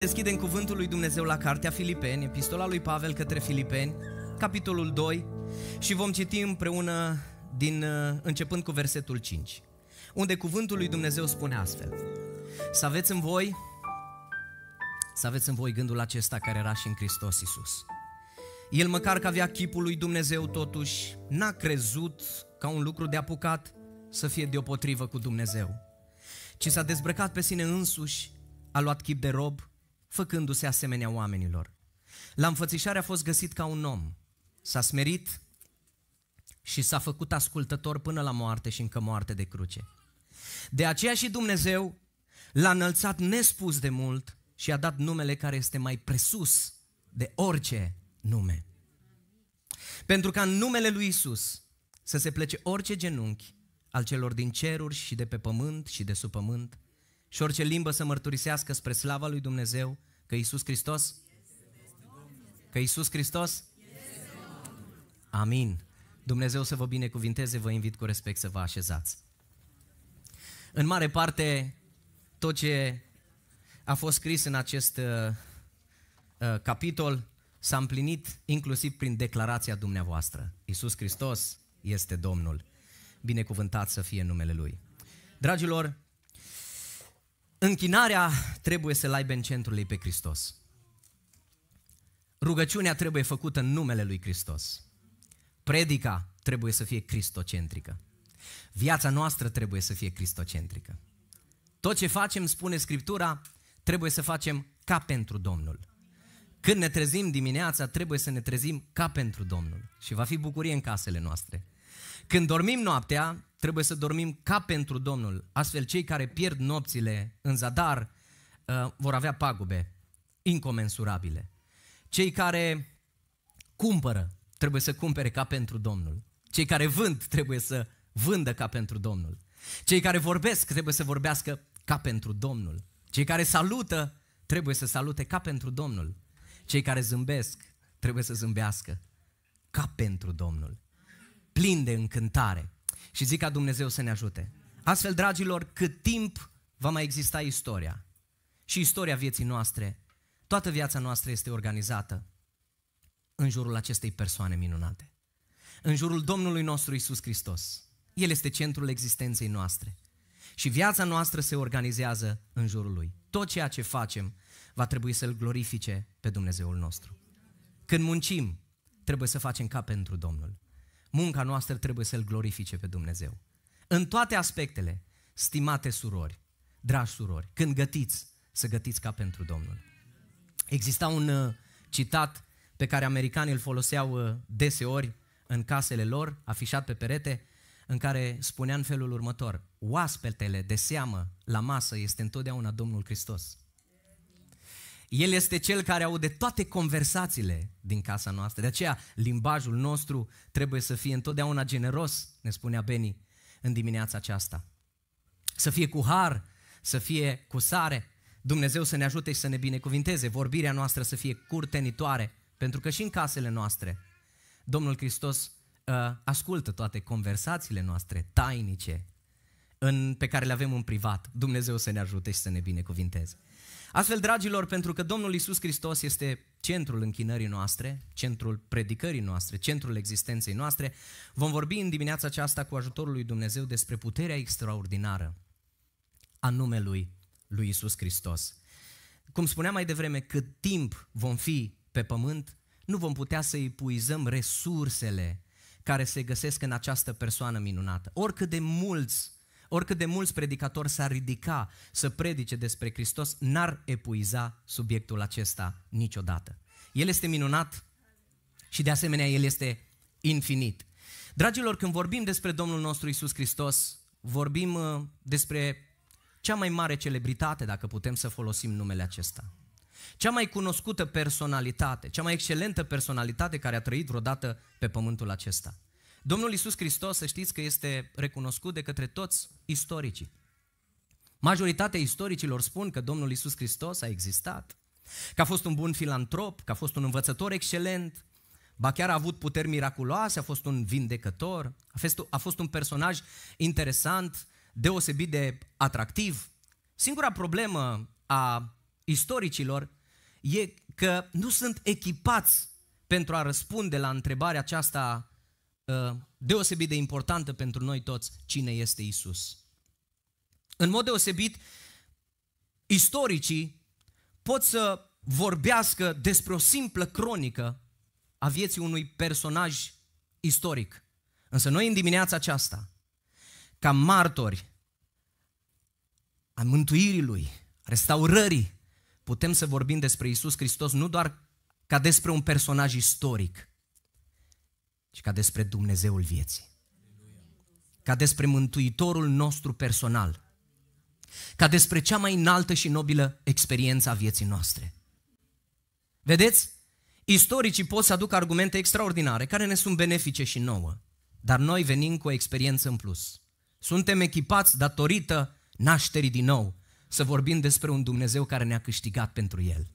Deschidem cuvântul lui Dumnezeu la cartea Filipeni, epistola lui Pavel către Filipeni, capitolul 2 și vom citi împreună din uh, începând cu versetul 5, unde cuvântul lui Dumnezeu spune astfel: Să aveți în voi să aveți în voi gândul acesta care era și în Hristos Isus. El măcar că avea chipul lui Dumnezeu totuși n-a crezut ca un lucru de apucat să fie deopotrivă cu Dumnezeu, ci s-a dezbrăcat pe sine însuși, a luat chip de rob făcându-se asemenea oamenilor. La înfățișare a fost găsit ca un om. S-a smerit și s-a făcut ascultător până la moarte și încă moarte de cruce. De aceea și Dumnezeu l-a înălțat nespus de mult și a dat numele care este mai presus de orice nume. Pentru ca în numele lui Isus să se plece orice genunchi al celor din ceruri și de pe pământ și de sub pământ și orice limbă să mărturisească spre slava lui Dumnezeu că Isus Hristos? Că Isus Hristos? Amin. Dumnezeu să vă binecuvinteze, vă invit cu respect să vă așezați. În mare parte, tot ce a fost scris în acest uh, uh capitol s-a împlinit inclusiv prin declarația dumneavoastră. Iisus Hristos este Domnul. Binecuvântat să fie numele Lui. Dragilor, Închinarea trebuie să-L aibă în centrul ei pe Hristos. Rugăciunea trebuie făcută în numele Lui Hristos. Predica trebuie să fie cristocentrică. Viața noastră trebuie să fie cristocentrică. Tot ce facem, spune Scriptura, trebuie să facem ca pentru Domnul. Când ne trezim dimineața, trebuie să ne trezim ca pentru Domnul. Și va fi bucurie în casele noastre. Când dormim noaptea, trebuie să dormim ca pentru Domnul. Astfel, cei care pierd nopțile în zadar uh, vor avea pagube incomensurabile. Cei care cumpără, trebuie să cumpere ca pentru Domnul. Cei care vând, trebuie să vândă ca pentru Domnul. Cei care vorbesc, trebuie să vorbească ca pentru Domnul. Cei care salută, trebuie să salute ca pentru Domnul. Cei care zâmbesc, trebuie să zâmbească ca pentru Domnul plin de încântare. Și zic ca Dumnezeu să ne ajute. Astfel, dragilor, cât timp va mai exista istoria și istoria vieții noastre, toată viața noastră este organizată în jurul acestei persoane minunate. În jurul Domnului nostru Isus Hristos. El este centrul existenței noastre. Și viața noastră se organizează în jurul Lui. Tot ceea ce facem va trebui să-L glorifice pe Dumnezeul nostru. Când muncim, trebuie să facem ca pentru Domnul munca noastră trebuie să-L glorifice pe Dumnezeu. În toate aspectele, stimate surori, dragi surori, când gătiți, să gătiți ca pentru Domnul. Exista un uh, citat pe care americanii îl foloseau uh, deseori în casele lor, afișat pe perete, în care spunea în felul următor, oaspetele de seamă la masă este întotdeauna Domnul Hristos. El este cel care aude toate conversațiile din casa noastră. De aceea, limbajul nostru trebuie să fie întotdeauna generos, ne spunea Beni în dimineața aceasta. Să fie cu har, să fie cu sare. Dumnezeu să ne ajute și să ne binecuvinteze. Vorbirea noastră să fie curtenitoare, pentru că și în casele noastre Domnul Hristos uh, ascultă toate conversațiile noastre tainice în, pe care le avem în privat. Dumnezeu să ne ajute și să ne binecuvinteze. Astfel, dragilor, pentru că Domnul Isus Hristos este centrul închinării noastre, centrul predicării noastre, centrul existenței noastre, vom vorbi în dimineața aceasta cu ajutorul lui Dumnezeu despre puterea extraordinară a numelui lui Isus Hristos. Cum spuneam mai devreme, cât timp vom fi pe pământ, nu vom putea să epuizăm resursele care se găsesc în această persoană minunată. Oricât de mulți Oricât de mulți predicatori s-ar ridica să predice despre Hristos, n-ar epuiza subiectul acesta niciodată. El este minunat și de asemenea El este infinit. Dragilor, când vorbim despre Domnul nostru Isus Hristos, vorbim uh, despre cea mai mare celebritate, dacă putem să folosim numele acesta. Cea mai cunoscută personalitate, cea mai excelentă personalitate care a trăit vreodată pe pământul acesta. Domnul Iisus Hristos, să știți că este recunoscut de către toți istoricii. Majoritatea istoricilor spun că Domnul Iisus Hristos a existat, că a fost un bun filantrop, că a fost un învățător excelent, ba chiar a avut puteri miraculoase, a fost un vindecător, a fost, a fost un personaj interesant, deosebit de atractiv. Singura problemă a istoricilor e că nu sunt echipați pentru a răspunde la întrebarea aceasta Ă, deosebit de importantă pentru noi toți cine este Isus. În mod deosebit, istoricii pot să vorbească despre o simplă cronică a vieții unui personaj istoric. Însă noi în dimineața aceasta, ca martori a mântuirii Lui, a restaurării, putem să vorbim despre Isus Hristos nu doar ca despre un personaj istoric, ci ca despre Dumnezeul vieții. Ca despre Mântuitorul nostru personal. Ca despre cea mai înaltă și nobilă experiență a vieții noastre. Vedeți? Istoricii pot să aducă argumente extraordinare care ne sunt benefice și nouă, dar noi venim cu o experiență în plus. Suntem echipați datorită nașterii din nou să vorbim despre un Dumnezeu care ne-a câștigat pentru El.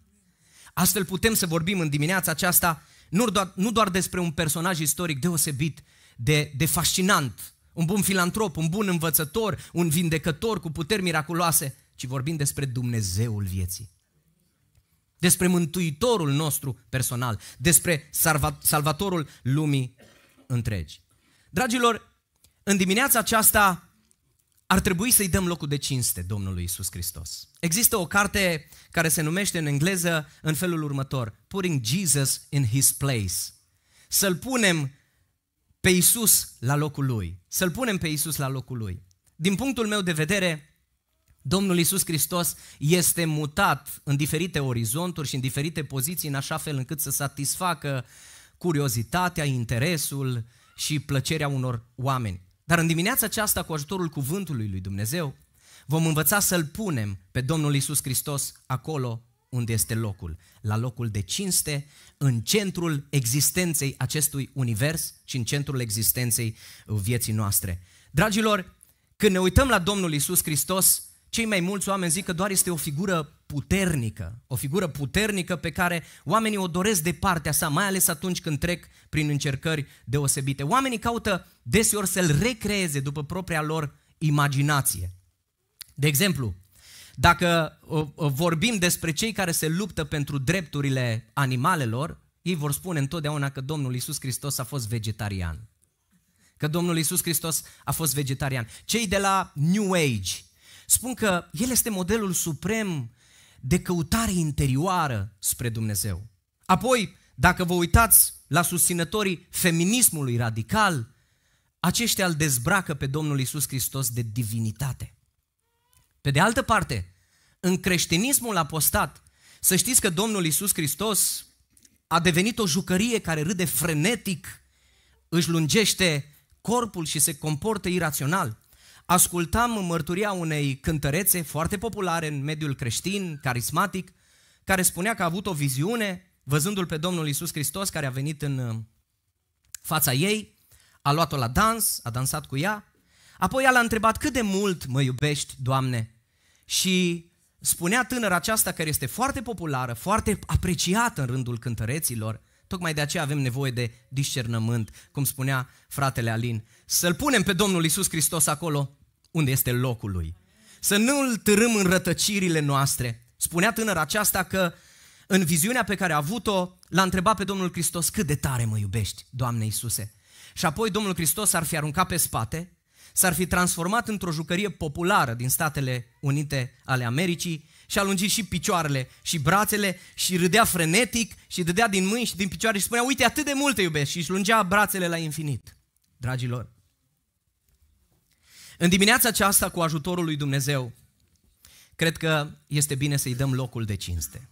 Astfel putem să vorbim în dimineața aceasta nu doar, nu doar despre un personaj istoric deosebit de, de fascinant, un bun filantrop, un bun învățător, un vindecător cu puteri miraculoase, ci vorbim despre Dumnezeul vieții. Despre Mântuitorul nostru personal, despre salva- Salvatorul lumii întregi. Dragilor, în dimineața aceasta ar trebui să-i dăm locul de cinste Domnului Isus Hristos. Există o carte care se numește în engleză în felul următor, Putting Jesus in His Place. Să-L punem pe Isus la locul Lui. Să-L punem pe Isus la locul Lui. Din punctul meu de vedere, Domnul Isus Hristos este mutat în diferite orizonturi și în diferite poziții în așa fel încât să satisfacă curiozitatea, interesul și plăcerea unor oameni. Dar în dimineața aceasta, cu ajutorul cuvântului lui Dumnezeu, vom învăța să-L punem pe Domnul Isus Hristos acolo unde este locul, la locul de cinste, în centrul existenței acestui univers și în centrul existenței uh, vieții noastre. Dragilor, când ne uităm la Domnul Isus Hristos, cei mai mulți oameni zic că doar este o figură puternică, o figură puternică pe care oamenii o doresc de partea sa, mai ales atunci când trec prin încercări deosebite. Oamenii caută deseori să-l recreeze după propria lor imaginație. De exemplu, dacă vorbim despre cei care se luptă pentru drepturile animalelor, ei vor spune întotdeauna că Domnul Isus Hristos a fost vegetarian. Că Domnul Isus Hristos a fost vegetarian. Cei de la New Age spun că El este modelul suprem de căutare interioară spre Dumnezeu. Apoi, dacă vă uitați la susținătorii feminismului radical, aceștia îl dezbracă pe Domnul Isus Hristos de divinitate. Pe de altă parte, în creștinismul apostat, să știți că Domnul Isus Hristos a devenit o jucărie care râde frenetic, își lungește corpul și se comportă irațional ascultam mărturia unei cântărețe foarte populare în mediul creștin, carismatic, care spunea că a avut o viziune, văzându-l pe Domnul Isus Hristos, care a venit în uh, fața ei, a luat-o la dans, a dansat cu ea, apoi l a întrebat cât de mult mă iubești, Doamne, și spunea tânăra aceasta, care este foarte populară, foarte apreciată în rândul cântăreților, Tocmai de aceea avem nevoie de discernământ, cum spunea fratele Alin. Să-L punem pe Domnul Isus Hristos acolo unde este locul Lui. Să nu-L târâm în rătăcirile noastre. Spunea tânăra aceasta că în viziunea pe care a avut-o, l-a întrebat pe Domnul Hristos, cât de tare mă iubești, Doamne Iisuse. Și apoi Domnul Hristos ar fi aruncat pe spate, s-ar fi transformat într-o jucărie populară din Statele Unite ale Americii și-a lungit și picioarele și brațele și râdea frenetic și dădea din mâini și din picioare și spunea, uite, atât de mult te iubesc și își lungea brațele la infinit. Dragilor, în dimineața aceasta, cu ajutorul lui Dumnezeu, cred că este bine să-i dăm locul de cinste.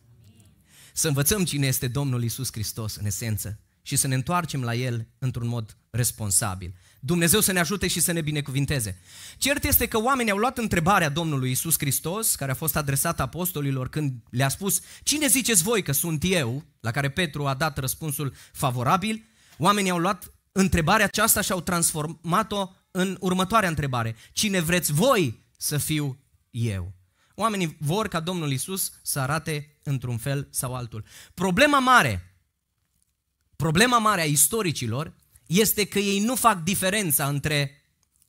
Să învățăm cine este Domnul Isus Hristos în esență și să ne întoarcem la El într-un mod responsabil. Dumnezeu să ne ajute și să ne binecuvinteze. Cert este că oamenii au luat întrebarea Domnului Isus Hristos, care a fost adresată apostolilor când le-a spus, cine ziceți voi că sunt eu? La care Petru a dat răspunsul favorabil. Oamenii au luat întrebarea aceasta și au transformat-o în următoarea întrebare. Cine vreți voi să fiu eu? Oamenii vor ca Domnul Isus să arate într-un fel sau altul. Problema mare, problema mare a istoricilor este că ei nu fac diferența între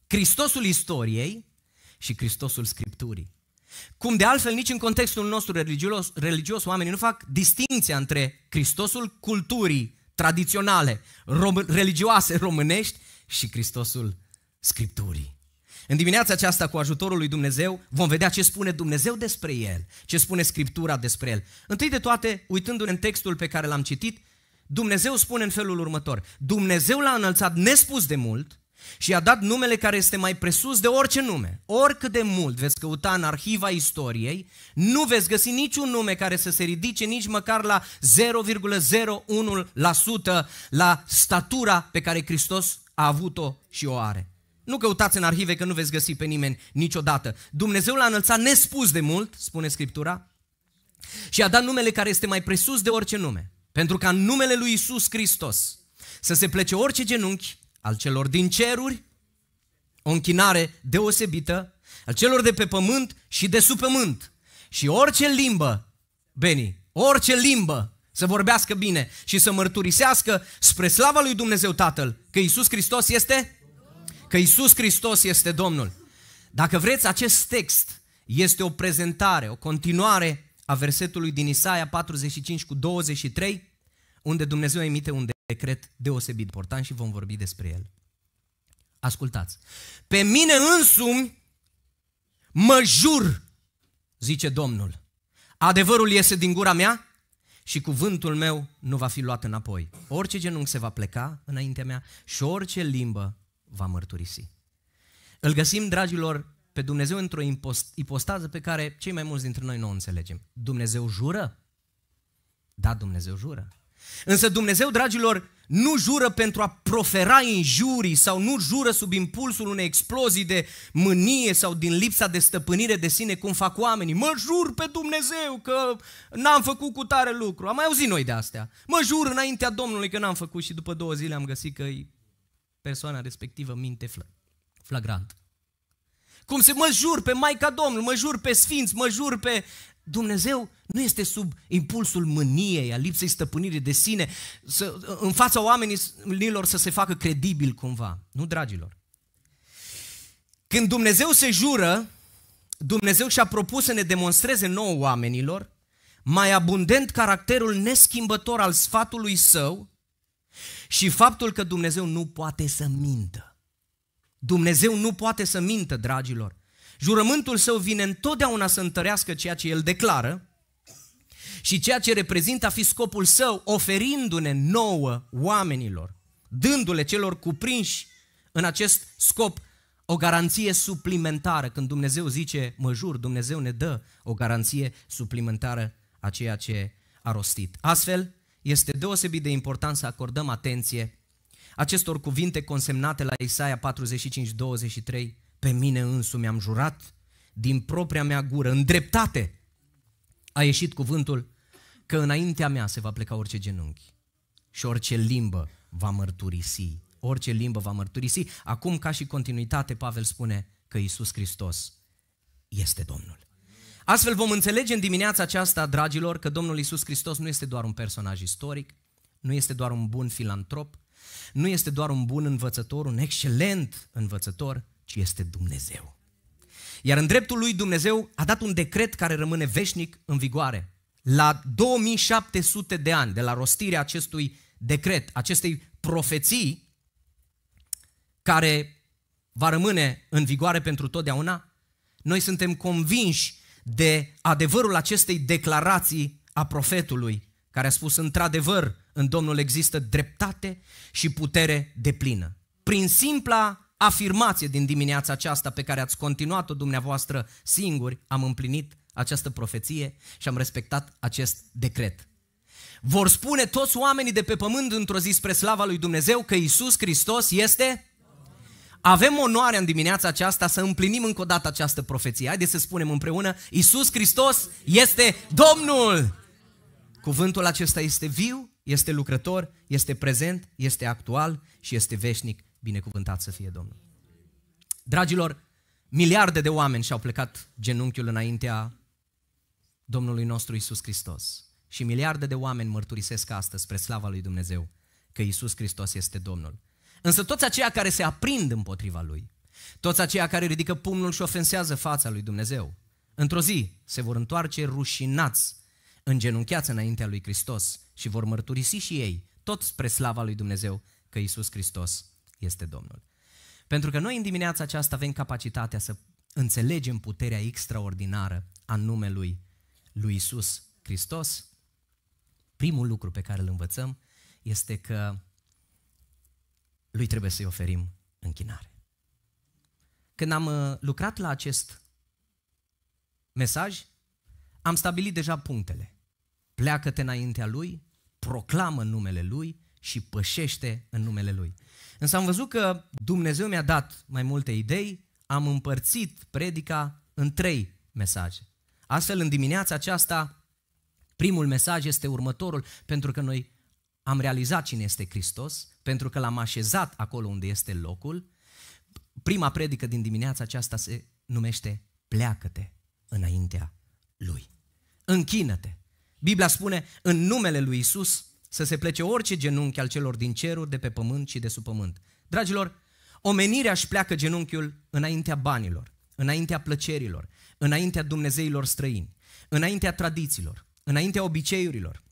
Hristosul istoriei și Hristosul Scripturii. Cum de altfel nici în contextul nostru religios, religios oamenii nu fac distinția între Hristosul culturii tradiționale, rom- religioase românești și Hristosul Scripturii. În dimineața aceasta, cu ajutorul lui Dumnezeu, vom vedea ce spune Dumnezeu despre el, ce spune Scriptura despre el. Întâi de toate, uitându-ne în textul pe care l-am citit, Dumnezeu spune în felul următor, Dumnezeu l-a înălțat nespus de mult și i-a dat numele care este mai presus de orice nume. Oricât de mult veți căuta în arhiva istoriei, nu veți găsi niciun nume care să se ridice nici măcar la 0,01% la statura pe care Hristos a avut-o și o are. Nu căutați în arhive că nu veți găsi pe nimeni niciodată. Dumnezeu l-a înălțat nespus de mult, spune Scriptura, și a dat numele care este mai presus de orice nume pentru ca în numele lui Isus Hristos să se plece orice genunchi al celor din ceruri, o închinare deosebită, al celor de pe pământ și de sub pământ. Și orice limbă, Beni, orice limbă să vorbească bine și să mărturisească spre slava lui Dumnezeu Tatăl că Isus Hristos este că Isus Hristos este Domnul. Dacă vreți, acest text este o prezentare, o continuare a versetului din Isaia 45 cu 23, unde Dumnezeu emite un decret deosebit important și vom vorbi despre el. Ascultați. Pe mine însumi mă jur, zice Domnul. Adevărul iese din gura mea și cuvântul meu nu va fi luat înapoi. Orice genunchi se va pleca înaintea mea și orice limbă va mărturisi. Îl găsim, dragilor, pe Dumnezeu într-o ipostază pe care cei mai mulți dintre noi nu o înțelegem. Dumnezeu jură? Da, Dumnezeu jură. Însă Dumnezeu, dragilor, nu jură pentru a profera injurii sau nu jură sub impulsul unei explozii de mânie sau din lipsa de stăpânire de sine cum fac oamenii. Mă jur pe Dumnezeu că n-am făcut cu tare lucru. Am mai auzit noi de astea. Mă jur înaintea Domnului că n-am făcut și după două zile am găsit că persoana respectivă minte flagrant. Cum se mă jur pe Maica Domnului, mă jur pe Sfinți, mă jur pe... Dumnezeu nu este sub impulsul mâniei, a lipsei stăpânirii de sine, să, în fața oamenilor să se facă credibil cumva. Nu, dragilor? Când Dumnezeu se jură, Dumnezeu și-a propus să ne demonstreze nouă oamenilor mai abundent caracterul neschimbător al sfatului său și faptul că Dumnezeu nu poate să mintă. Dumnezeu nu poate să mintă, dragilor. Jurământul său vine întotdeauna să întărească ceea ce el declară și ceea ce reprezintă a fi scopul său, oferindu-ne nouă oamenilor, dându-le celor cuprinși în acest scop o garanție suplimentară. Când Dumnezeu zice, mă jur, Dumnezeu ne dă o garanție suplimentară a ceea ce a rostit. Astfel, este deosebit de important să acordăm atenție acestor cuvinte consemnate la Isaia 45, 23, pe mine însumi am jurat din propria mea gură, în dreptate, a ieșit cuvântul că înaintea mea se va pleca orice genunchi și orice limbă va mărturisi. Orice limbă va mărturisi. Acum, ca și continuitate, Pavel spune că Isus Hristos este Domnul. Astfel vom înțelege în dimineața aceasta, dragilor, că Domnul Isus Hristos nu este doar un personaj istoric, nu este doar un bun filantrop, nu este doar un bun învățător, un excelent învățător, ci este Dumnezeu. Iar în dreptul lui Dumnezeu a dat un decret care rămâne veșnic în vigoare. La 2700 de ani de la rostirea acestui decret, acestei profeții care va rămâne în vigoare pentru totdeauna, noi suntem convinși de adevărul acestei declarații a profetului, care a spus într-adevăr, în Domnul există dreptate și putere de plină. Prin simpla afirmație din dimineața aceasta pe care ați continuat-o dumneavoastră singuri, am împlinit această profeție și am respectat acest decret. Vor spune toți oamenii de pe pământ într-o zi spre slava lui Dumnezeu că Isus Hristos este... Avem onoarea în dimineața aceasta să împlinim încă o dată această profeție. Haideți să spunem împreună, Isus Hristos este Domnul! Cuvântul acesta este viu este lucrător, este prezent, este actual și este veșnic. Binecuvântat să fie Domnul. Dragilor, miliarde de oameni și-au plecat genunchiul înaintea Domnului nostru Isus Hristos. Și miliarde de oameni mărturisesc astăzi spre slava lui Dumnezeu că Isus Hristos este Domnul. Însă toți aceia care se aprind împotriva Lui, toți aceia care ridică pumnul și ofensează fața lui Dumnezeu, într-o zi se vor întoarce rușinați îngenuncheați înaintea lui Hristos și vor mărturisi și ei, tot spre slava lui Dumnezeu, că Isus Hristos este Domnul. Pentru că noi în dimineața aceasta avem capacitatea să înțelegem puterea extraordinară a numelui lui Isus Hristos, primul lucru pe care îl învățăm este că lui trebuie să-i oferim închinare. Când am uh, lucrat la acest mesaj, am stabilit deja punctele. Pleacă-te înaintea Lui, proclamă numele Lui și pășește în numele Lui. Însă am văzut că Dumnezeu mi-a dat mai multe idei, am împărțit predica în trei mesaje. Astfel, în dimineața aceasta, primul mesaj este următorul, pentru că noi am realizat cine este Hristos, pentru că l-am așezat acolo unde este locul. Prima predică din dimineața aceasta se numește Pleacă-te înaintea Lui închină-te. Biblia spune în numele lui Isus să se plece orice genunchi al celor din ceruri, de pe pământ și de sub pământ. Dragilor, omenirea își pleacă genunchiul înaintea banilor, înaintea plăcerilor, înaintea Dumnezeilor străini, înaintea tradițiilor, înaintea obiceiurilor,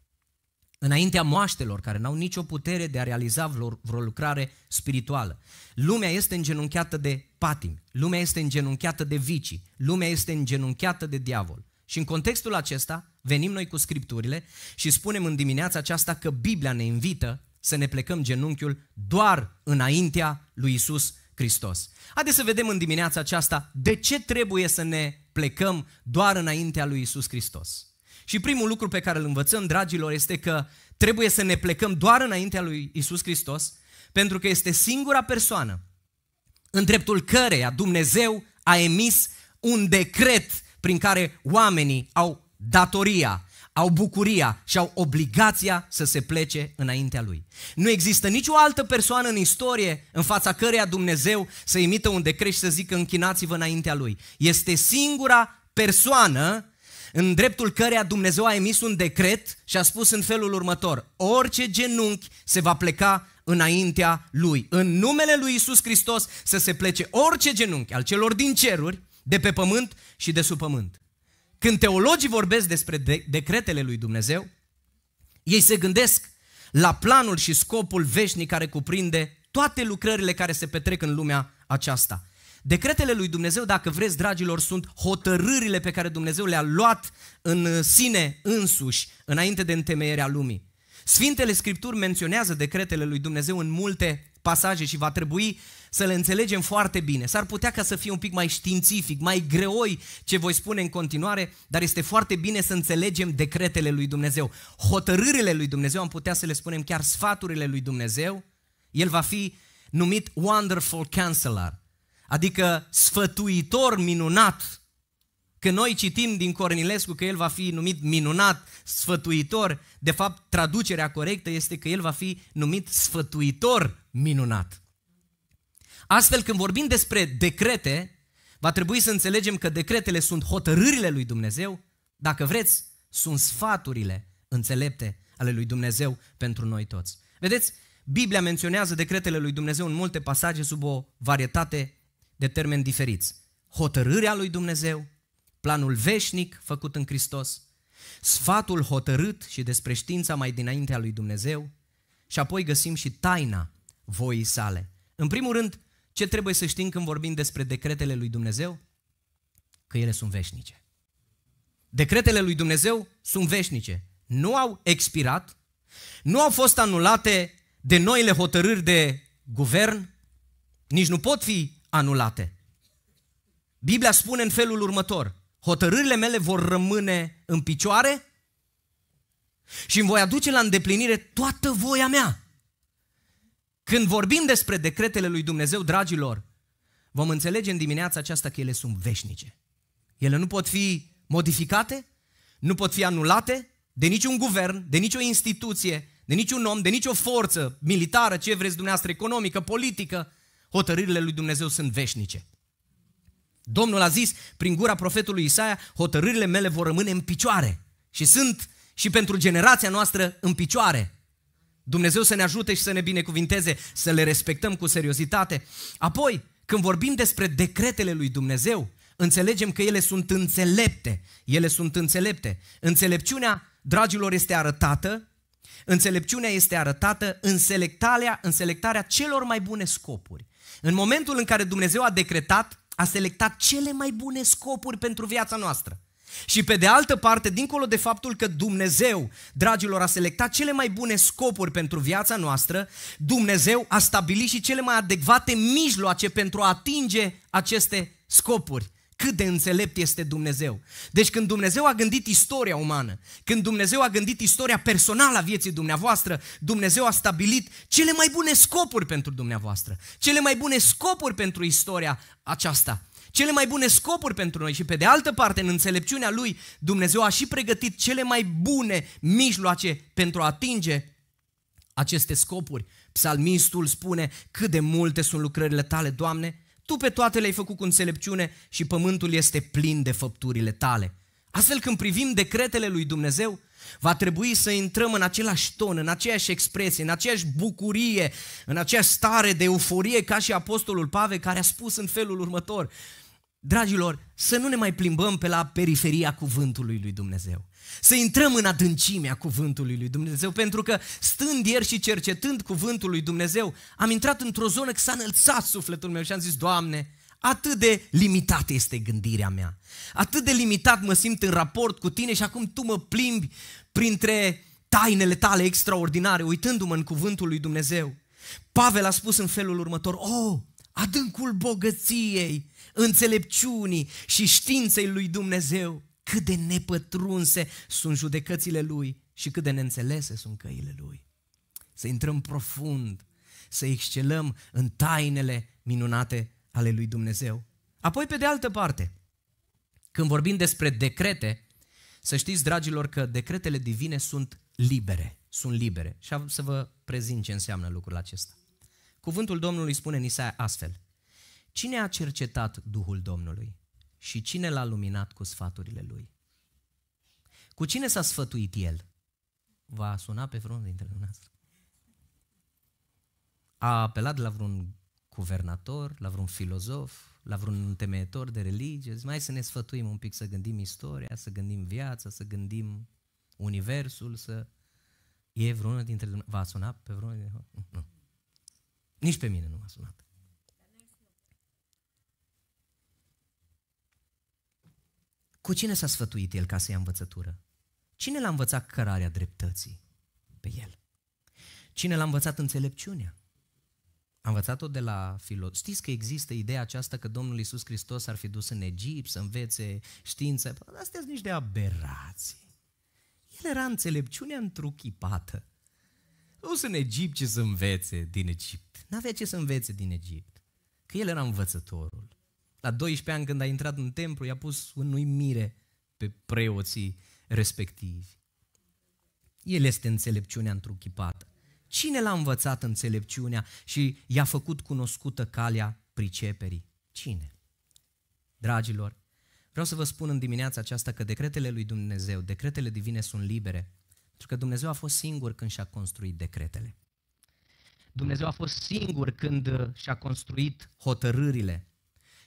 înaintea moaștelor care n-au nicio putere de a realiza vreo, vreo lucrare spirituală. Lumea este îngenunchiată de patimi, lumea este îngenunchiată de vicii, lumea este îngenunchiată de diavol. Și în contextul acesta venim noi cu scripturile și spunem în dimineața aceasta că Biblia ne invită să ne plecăm genunchiul doar înaintea lui Isus Hristos. Haideți să vedem în dimineața aceasta de ce trebuie să ne plecăm doar înaintea lui Isus Hristos. Și primul lucru pe care îl învățăm, dragilor, este că trebuie să ne plecăm doar înaintea lui Isus Hristos, pentru că este singura persoană în dreptul căreia Dumnezeu a emis un decret prin care oamenii au datoria, au bucuria și au obligația să se plece înaintea lui. Nu există nicio altă persoană în istorie în fața căreia Dumnezeu să imită un decret și să zică închinați-vă înaintea lui. Este singura persoană în dreptul căreia Dumnezeu a emis un decret și a spus în felul următor, orice genunchi se va pleca înaintea lui. În numele lui Isus Hristos să se plece orice genunchi al celor din ceruri, de pe pământ și de sub pământ. Când teologii vorbesc despre decretele lui Dumnezeu, ei se gândesc la planul și scopul veșnic care cuprinde toate lucrările care se petrec în lumea aceasta. Decretele lui Dumnezeu, dacă vreți, dragilor, sunt hotărârile pe care Dumnezeu le-a luat în sine însuși, înainte de întemeierea lumii. Sfintele Scripturi menționează decretele lui Dumnezeu în multe pasaje și va trebui să le înțelegem foarte bine. S-ar putea ca să fie un pic mai științific, mai greoi ce voi spune în continuare, dar este foarte bine să înțelegem decretele lui Dumnezeu. Hotărârile lui Dumnezeu, am putea să le spunem chiar sfaturile lui Dumnezeu. El va fi numit Wonderful Counselor, adică sfătuitor minunat. Când noi citim din Cornilescu că el va fi numit minunat, sfătuitor, de fapt traducerea corectă este că el va fi numit sfătuitor minunat. Astfel, când vorbim despre decrete, va trebui să înțelegem că decretele sunt hotărârile lui Dumnezeu, dacă vreți, sunt sfaturile înțelepte ale lui Dumnezeu pentru noi toți. Vedeți, Biblia menționează decretele lui Dumnezeu în multe pasaje sub o varietate de termeni diferiți. Hotărârea lui Dumnezeu, planul veșnic făcut în Hristos, sfatul hotărât și despre știința mai dinaintea lui Dumnezeu și apoi găsim și taina voii sale. În primul rând, ce trebuie să știm când vorbim despre decretele lui Dumnezeu? Că ele sunt veșnice. Decretele lui Dumnezeu sunt veșnice. Nu au expirat, nu au fost anulate de noile hotărâri de guvern, nici nu pot fi anulate. Biblia spune în felul următor, hotărârile mele vor rămâne în picioare și îmi voi aduce la îndeplinire toată voia mea. Când vorbim despre decretele lui Dumnezeu, dragilor, vom înțelege în dimineața aceasta că ele sunt veșnice. Ele nu pot fi modificate, nu pot fi anulate de niciun guvern, de nicio instituție, de niciun om, de nicio forță militară, ce vreți dumneavoastră, economică, politică. Hotărârile lui Dumnezeu sunt veșnice. Domnul a zis prin gura profetului Isaia, hotărârile mele vor rămâne în picioare și sunt și pentru generația noastră în picioare. Dumnezeu să ne ajute și să ne binecuvinteze, să le respectăm cu seriozitate. Apoi, când vorbim despre decretele lui Dumnezeu, înțelegem că ele sunt înțelepte. Ele sunt înțelepte. Înțelepciunea, dragilor, este arătată. Înțelepciunea este arătată în selectarea, în selectarea celor mai bune scopuri. În momentul în care Dumnezeu a decretat, a selectat cele mai bune scopuri pentru viața noastră. Și pe de altă parte, dincolo de faptul că Dumnezeu, dragilor, a selectat cele mai bune scopuri pentru viața noastră, Dumnezeu a stabilit și cele mai adecvate mijloace pentru a atinge aceste scopuri. Cât de înțelept este Dumnezeu. Deci când Dumnezeu a gândit istoria umană, când Dumnezeu a gândit istoria personală a vieții dumneavoastră, Dumnezeu a stabilit cele mai bune scopuri pentru dumneavoastră, cele mai bune scopuri pentru istoria aceasta cele mai bune scopuri pentru noi și pe de altă parte, în înțelepciunea lui, Dumnezeu a și pregătit cele mai bune mijloace pentru a atinge aceste scopuri. Psalmistul spune cât de multe sunt lucrările tale, Doamne, Tu pe toate le-ai făcut cu înțelepciune și pământul este plin de făpturile tale. Astfel când privim decretele lui Dumnezeu, va trebui să intrăm în același ton, în aceeași expresie, în aceeași bucurie, în aceeași stare de euforie ca și Apostolul Pavel care a spus în felul următor, Dragilor, să nu ne mai plimbăm pe la periferia cuvântului lui Dumnezeu. Să intrăm în adâncimea cuvântului lui Dumnezeu, pentru că stând ieri și cercetând cuvântul lui Dumnezeu, am intrat într-o zonă că s-a înălțat sufletul meu și am zis, Doamne, atât de limitată este gândirea mea. Atât de limitat mă simt în raport cu tine și acum tu mă plimbi printre tainele tale extraordinare, uitându-mă în cuvântul lui Dumnezeu. Pavel a spus în felul următor, oh, adâncul bogăției, înțelepciunii și științei lui Dumnezeu, cât de nepătrunse sunt judecățile lui și cât de neînțelese sunt căile lui. Să intrăm profund, să excelăm în tainele minunate ale lui Dumnezeu. Apoi, pe de altă parte, când vorbim despre decrete, să știți, dragilor, că decretele divine sunt libere, sunt libere. Și să vă prezint ce înseamnă lucrul acesta. Cuvântul Domnului spune în Isaia astfel. Cine a cercetat Duhul Domnului și cine l-a luminat cu sfaturile lui? Cu cine s-a sfătuit el? Va suna pe vreunul dintre dumneavoastră. A apelat la vreun guvernator, la vreun filozof, la vreun întemeietor de religie, zic, mai să ne sfătuim un pic, să gândim istoria, să gândim viața, să gândim universul, să... E vreunul dintre dumneavoastră... Va suna pe vreunul dintre Nu. Nici pe mine nu m-a sunat. Cu cine s-a sfătuit el ca să ia învățătură? Cine l-a învățat cărarea dreptății pe el? Cine l-a învățat înțelepciunea? A învățat-o de la filozof. Știți că există ideea aceasta că Domnul Iisus Hristos ar fi dus în Egipt să învețe știință. Astea sunt niște aberații. El era înțelepciunea întruchipată. Nu sunt Egipt ce să învețe din Egipt. N-avea ce să învețe din Egipt. Că el era învățătorul. La 12 ani când a intrat în templu, i-a pus în uimire pe preoții respectivi. El este înțelepciunea întruchipată. Cine l-a învățat înțelepciunea și i-a făcut cunoscută calea priceperii? Cine? Dragilor, vreau să vă spun în dimineața aceasta că decretele lui Dumnezeu, decretele divine sunt libere pentru că Dumnezeu a fost singur când și-a construit decretele. Dumnezeu a fost singur când uh, și-a construit hotărârile.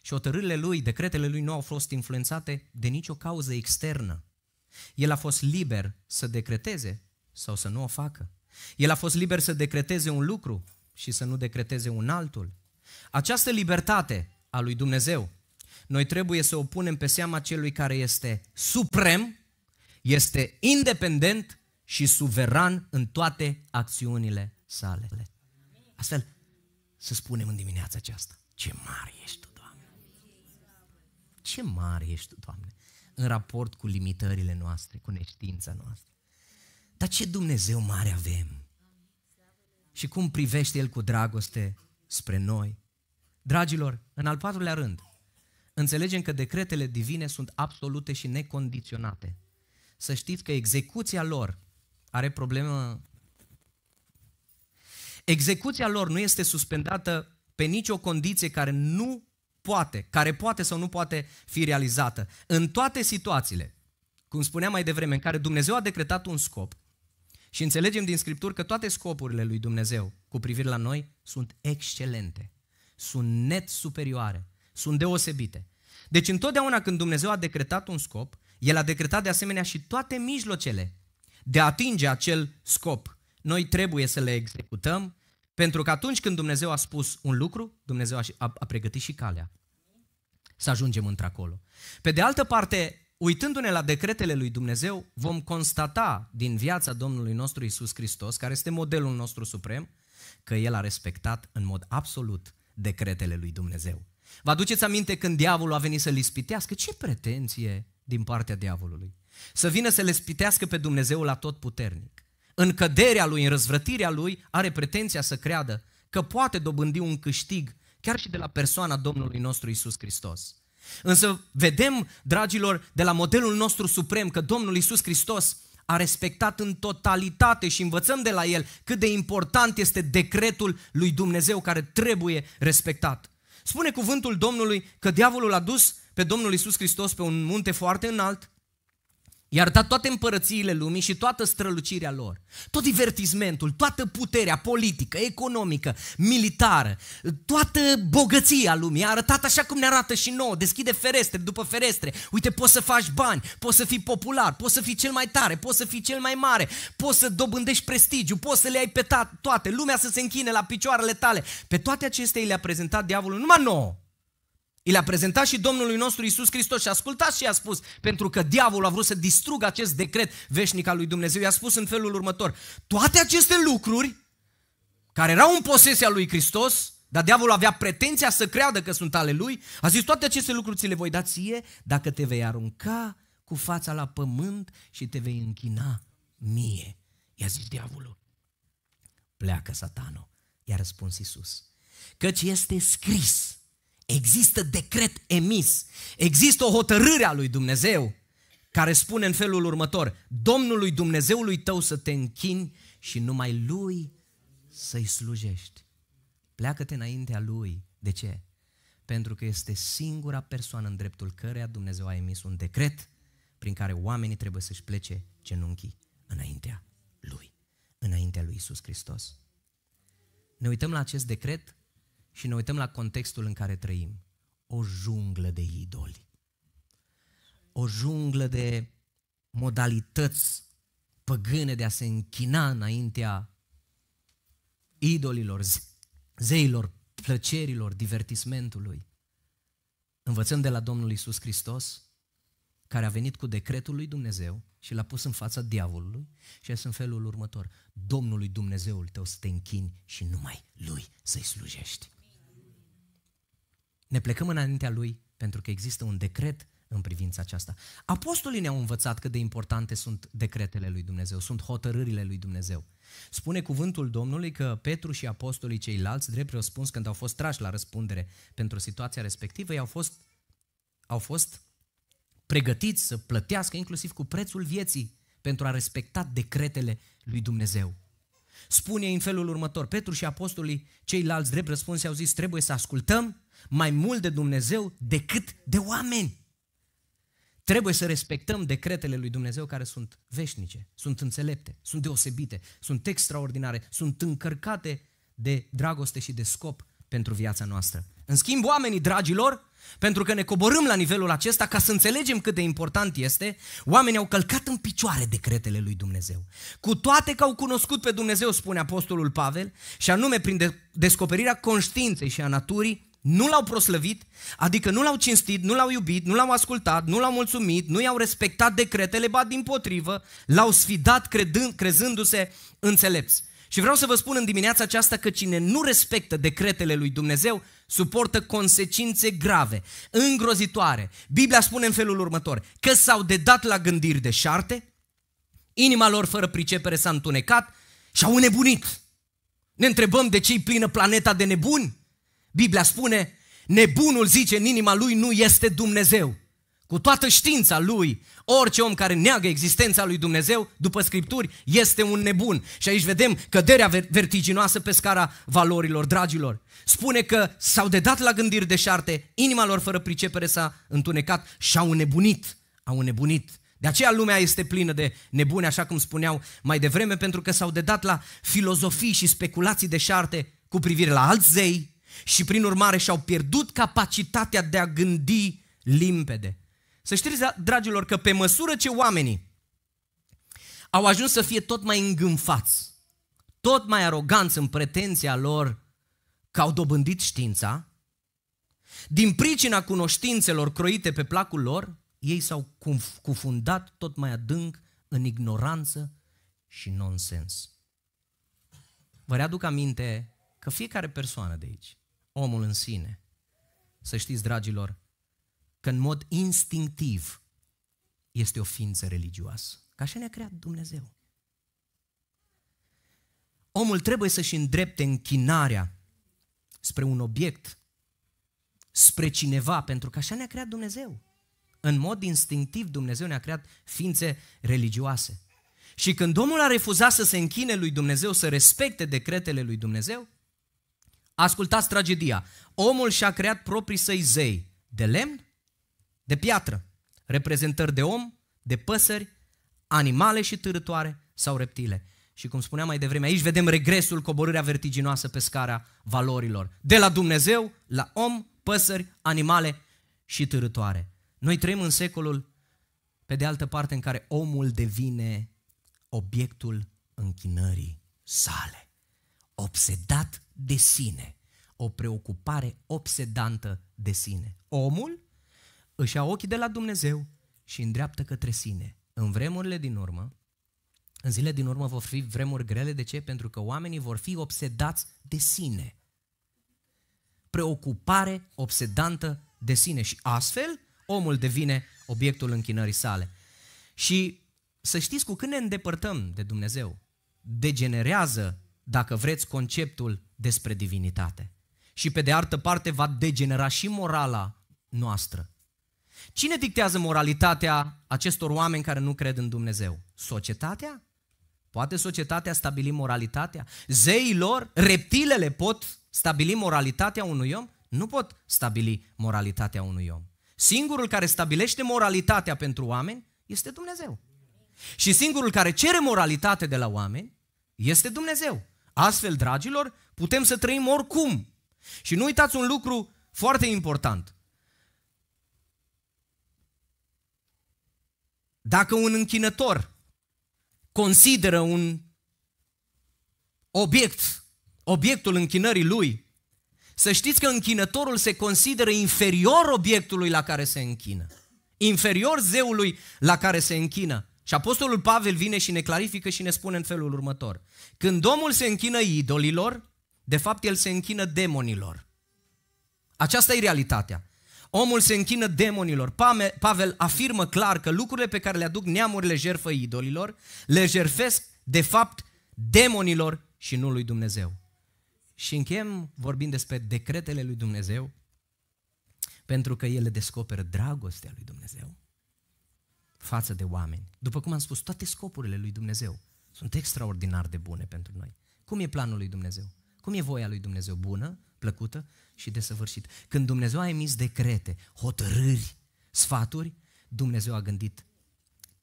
Și hotărârile lui, decretele lui nu au fost influențate de nicio cauză externă. El a fost liber să decreteze sau să nu o facă. El a fost liber să decreteze un lucru și să nu decreteze un altul. Această libertate a lui Dumnezeu, noi trebuie să o punem pe seama celui care este suprem, este independent și suveran în toate acțiunile sale. Astfel, să spunem în dimineața aceasta, ce mare ești tu, Doamne! Ce mare ești tu, Doamne! În raport cu limitările noastre, cu neștiința noastră. Dar ce Dumnezeu mare avem! Și cum privește El cu dragoste spre noi. Dragilor, în al patrulea rând, înțelegem că decretele divine sunt absolute și necondiționate. Să știți că execuția lor are problemă. Execuția lor nu este suspendată pe nicio condiție care nu poate, care poate sau nu poate fi realizată. În toate situațiile, cum spuneam mai devreme, în care Dumnezeu a decretat un scop și înțelegem din Scripturi că toate scopurile lui Dumnezeu cu privire la noi sunt excelente, sunt net superioare, sunt deosebite. Deci întotdeauna când Dumnezeu a decretat un scop, El a decretat de asemenea și toate mijlocele de a atinge acel scop. Noi trebuie să le executăm, pentru că atunci când Dumnezeu a spus un lucru, Dumnezeu a, a pregătit și calea să ajungem într-acolo. Pe de altă parte, uitându-ne la decretele lui Dumnezeu, vom constata din viața Domnului nostru Isus Hristos, care este modelul nostru suprem, că El a respectat în mod absolut decretele lui Dumnezeu. Vă aduceți aminte când diavolul a venit să-l ispitească? Ce pretenție din partea diavolului? Să vină să le spitească pe Dumnezeu la tot puternic. În căderea lui, în răzvrătirea lui, are pretenția să creadă că poate dobândi un câștig chiar și de la persoana Domnului nostru Isus Hristos. Însă vedem, dragilor, de la modelul nostru suprem că Domnul Isus Hristos a respectat în totalitate și învățăm de la el cât de important este decretul lui Dumnezeu care trebuie respectat. Spune cuvântul Domnului că diavolul a dus pe Domnul Isus Hristos pe un munte foarte înalt i ar da toate împărățiile lumii și toată strălucirea lor. Tot divertismentul, toată puterea politică, economică, militară, toată bogăția lumii. a arătat așa cum ne arată și nouă. Deschide ferestre după ferestre. Uite, poți să faci bani, poți să fii popular, poți să fii cel mai tare, poți să fii cel mai mare, poți să dobândești prestigiu, poți să le ai pe toate, lumea să se închine la picioarele tale. Pe toate acestea le-a prezentat diavolul numai nouă. I a prezentat și Domnului nostru Isus Hristos și a ascultat și a spus, pentru că diavolul a vrut să distrugă acest decret veșnic al lui Dumnezeu, i-a spus în felul următor, toate aceste lucruri care erau în posesia lui Hristos, dar diavolul avea pretenția să creadă că sunt ale lui, a zis, toate aceste lucruri ți le voi da ție dacă te vei arunca cu fața la pământ și te vei închina mie. I-a zis diavolul, pleacă satanul, i-a răspuns Isus, căci este scris, Există decret emis. Există o hotărâre a lui Dumnezeu care spune în felul următor, Domnului Dumnezeului tău să te închini și numai Lui să-i slujești. Pleacă-te înaintea Lui. De ce? Pentru că este singura persoană în dreptul căreia Dumnezeu a emis un decret prin care oamenii trebuie să-și plece genunchii înaintea Lui, înaintea Lui Isus Hristos. Ne uităm la acest decret și ne uităm la contextul în care trăim. O junglă de idoli. O junglă de modalități păgâne de a se închina înaintea idolilor, zeilor, plăcerilor, divertismentului. Învățăm de la Domnul Isus Hristos, care a venit cu decretul lui Dumnezeu și l-a pus în fața diavolului și a zis în felul următor, Domnului Dumnezeul tău să te închini și numai Lui să-i slujești. Ne plecăm înaintea lui pentru că există un decret în privința aceasta. Apostolii ne-au învățat cât de importante sunt decretele lui Dumnezeu, sunt hotărârile lui Dumnezeu. Spune cuvântul Domnului că Petru și apostolii ceilalți, drept răspuns când au fost trași la răspundere pentru situația respectivă, i-au fost, au fost pregătiți să plătească inclusiv cu prețul vieții pentru a respecta decretele lui Dumnezeu. Spune în felul următor, Petru și apostolii ceilalți drept răspuns i-au zis, trebuie să ascultăm mai mult de Dumnezeu decât de oameni. Trebuie să respectăm decretele lui Dumnezeu care sunt veșnice, sunt înțelepte, sunt deosebite, sunt extraordinare, sunt încărcate de dragoste și de scop pentru viața noastră. În schimb, oamenii, dragilor, pentru că ne coborâm la nivelul acesta ca să înțelegem cât de important este, oamenii au călcat în picioare decretele lui Dumnezeu. Cu toate că au cunoscut pe Dumnezeu, spune Apostolul Pavel, și anume prin descoperirea conștiinței și a naturii nu l-au proslăvit, adică nu l-au cinstit, nu l-au iubit, nu l-au ascultat, nu l-au mulțumit, nu i-au respectat decretele, ba din potrivă, l-au sfidat credând, crezându-se înțelepți. Și vreau să vă spun în dimineața aceasta că cine nu respectă decretele lui Dumnezeu suportă consecințe grave, îngrozitoare. Biblia spune în felul următor, că s-au dedat la gândiri de șarte, inima lor fără pricepere s-a întunecat și au înnebunit. Ne întrebăm de ce e plină planeta de nebuni? Biblia spune, nebunul zice în inima lui nu este Dumnezeu. Cu toată știința lui, orice om care neagă existența lui Dumnezeu, după Scripturi, este un nebun. Și aici vedem căderea vertiginoasă pe scara valorilor, dragilor. Spune că s-au dedat la gândiri deșarte, inima lor fără pricepere s-a întunecat și au nebunit. Au nebunit. De aceea lumea este plină de nebuni, așa cum spuneau mai devreme, pentru că s-au dedat la filozofii și speculații deșarte cu privire la alți zei, și prin urmare și-au pierdut capacitatea de a gândi limpede. Să știți, dragilor, că pe măsură ce oamenii au ajuns să fie tot mai îngânfați, tot mai aroganți în pretenția lor că au dobândit știința, din pricina cunoștințelor croite pe placul lor, ei s-au cufundat tot mai adânc în ignoranță și nonsens. Vă readuc aminte că fiecare persoană de aici omul în sine. Să știți, dragilor, că în mod instinctiv este o ființă religioasă. Ca așa ne-a creat Dumnezeu. Omul trebuie să-și îndrepte închinarea spre un obiect, spre cineva, pentru că așa ne-a creat Dumnezeu. În mod instinctiv Dumnezeu ne-a creat ființe religioase. Și când omul a refuzat să se închine lui Dumnezeu, să respecte decretele lui Dumnezeu, Ascultați tragedia. Omul și-a creat proprii săi zei de lemn, de piatră, reprezentări de om, de păsări, animale și târătoare sau reptile. Și cum spuneam mai devreme, aici vedem regresul, coborârea vertiginoasă pe scara valorilor. De la Dumnezeu, la om, păsări, animale și târătoare. Noi trăim în secolul, pe de altă parte, în care omul devine obiectul închinării sale obsedat de sine, o preocupare obsedantă de sine. Omul își ia ochii de la Dumnezeu și îndreaptă către sine. În vremurile din urmă, în zile din urmă vor fi vremuri grele. De ce? Pentru că oamenii vor fi obsedați de sine. Preocupare obsedantă de sine și astfel omul devine obiectul închinării sale. Și să știți, cu când ne îndepărtăm de Dumnezeu, degenerează dacă vreți, conceptul despre divinitate. Și pe de altă parte va degenera și morala noastră. Cine dictează moralitatea acestor oameni care nu cred în Dumnezeu? Societatea? Poate societatea stabili moralitatea? Zeilor, lor, reptilele pot stabili moralitatea unui om? Nu pot stabili moralitatea unui om. Singurul care stabilește moralitatea pentru oameni este Dumnezeu. Și singurul care cere moralitate de la oameni este Dumnezeu. Astfel, dragilor, putem să trăim oricum. Și nu uitați un lucru foarte important. Dacă un închinător consideră un obiect, obiectul închinării lui, să știți că închinătorul se consideră inferior obiectului la care se închină. Inferior zeului la care se închină. Și Apostolul Pavel vine și ne clarifică și ne spune în felul următor. Când omul se închină idolilor, de fapt el se închină demonilor. Aceasta e realitatea. Omul se închină demonilor. Pavel afirmă clar că lucrurile pe care le aduc neamurile jerfă idolilor, le jerfesc de fapt demonilor și nu lui Dumnezeu. Și încheiem vorbind despre decretele lui Dumnezeu, pentru că ele descoperă dragostea lui Dumnezeu față de oameni. După cum am spus, toate scopurile lui Dumnezeu sunt extraordinar de bune pentru noi. Cum e planul lui Dumnezeu? Cum e voia lui Dumnezeu? Bună, plăcută și desăvârșită. Când Dumnezeu a emis decrete, hotărâri, sfaturi, Dumnezeu a gândit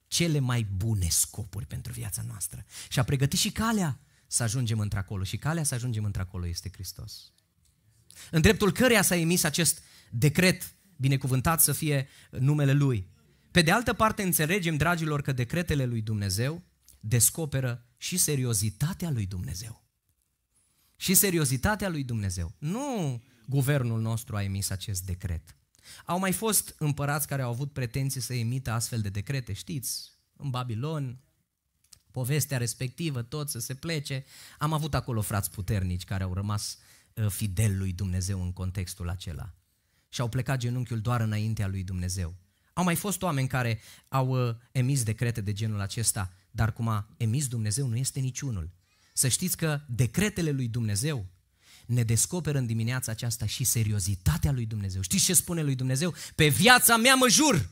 cele mai bune scopuri pentru viața noastră. Și a pregătit și calea să ajungem într-acolo. Și calea să ajungem într-acolo este Hristos. În dreptul căreia s-a emis acest decret, binecuvântat să fie numele Lui. Pe de altă parte, înțelegem, dragilor, că decretele lui Dumnezeu descoperă și seriozitatea lui Dumnezeu. Și seriozitatea lui Dumnezeu. Nu guvernul nostru a emis acest decret. Au mai fost împărați care au avut pretenții să emită astfel de decrete, știți? În Babilon, povestea respectivă, tot să se plece. Am avut acolo frați puternici care au rămas uh, fidel lui Dumnezeu în contextul acela. Și au plecat genunchiul doar înaintea lui Dumnezeu. Au mai fost oameni care au uh, emis decrete de genul acesta, dar cum a emis Dumnezeu nu este niciunul. Să știți că decretele lui Dumnezeu ne descoperă în dimineața aceasta și seriozitatea lui Dumnezeu. Știți ce spune lui Dumnezeu? Pe viața mea mă jur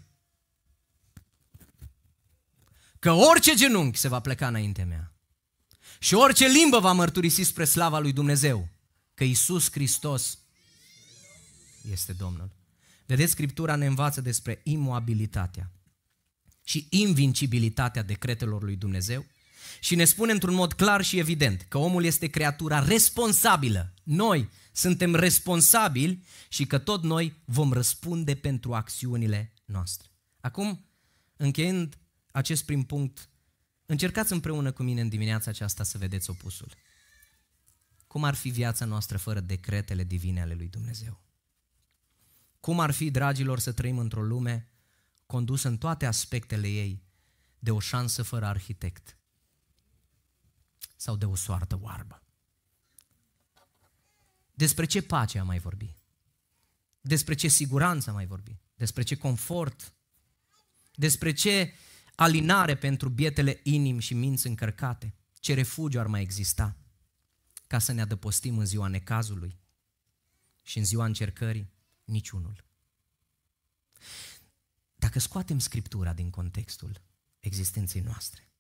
că orice genunchi se va pleca înaintea mea și orice limbă va mărturisi spre slava lui Dumnezeu că Isus Hristos este Domnul. Vedeți, Scriptura ne învață despre imobilitatea și invincibilitatea decretelor lui Dumnezeu și ne spune într-un mod clar și evident că omul este creatura responsabilă. Noi suntem responsabili și că tot noi vom răspunde pentru acțiunile noastre. Acum, încheiind acest prim punct, încercați împreună cu mine în dimineața aceasta să vedeți opusul. Cum ar fi viața noastră fără decretele divine ale lui Dumnezeu? Cum ar fi, dragilor, să trăim într-o lume condusă în toate aspectele ei de o șansă fără arhitect sau de o soartă oarbă? Despre ce pace am mai vorbit? Despre ce siguranță am mai vorbit? Despre ce confort? Despre ce alinare pentru bietele inimi și minți încărcate? Ce refugiu ar mai exista ca să ne adăpostim în ziua necazului și în ziua încercării? niciunul. Dacă scoatem Scriptura din contextul existenței noastre,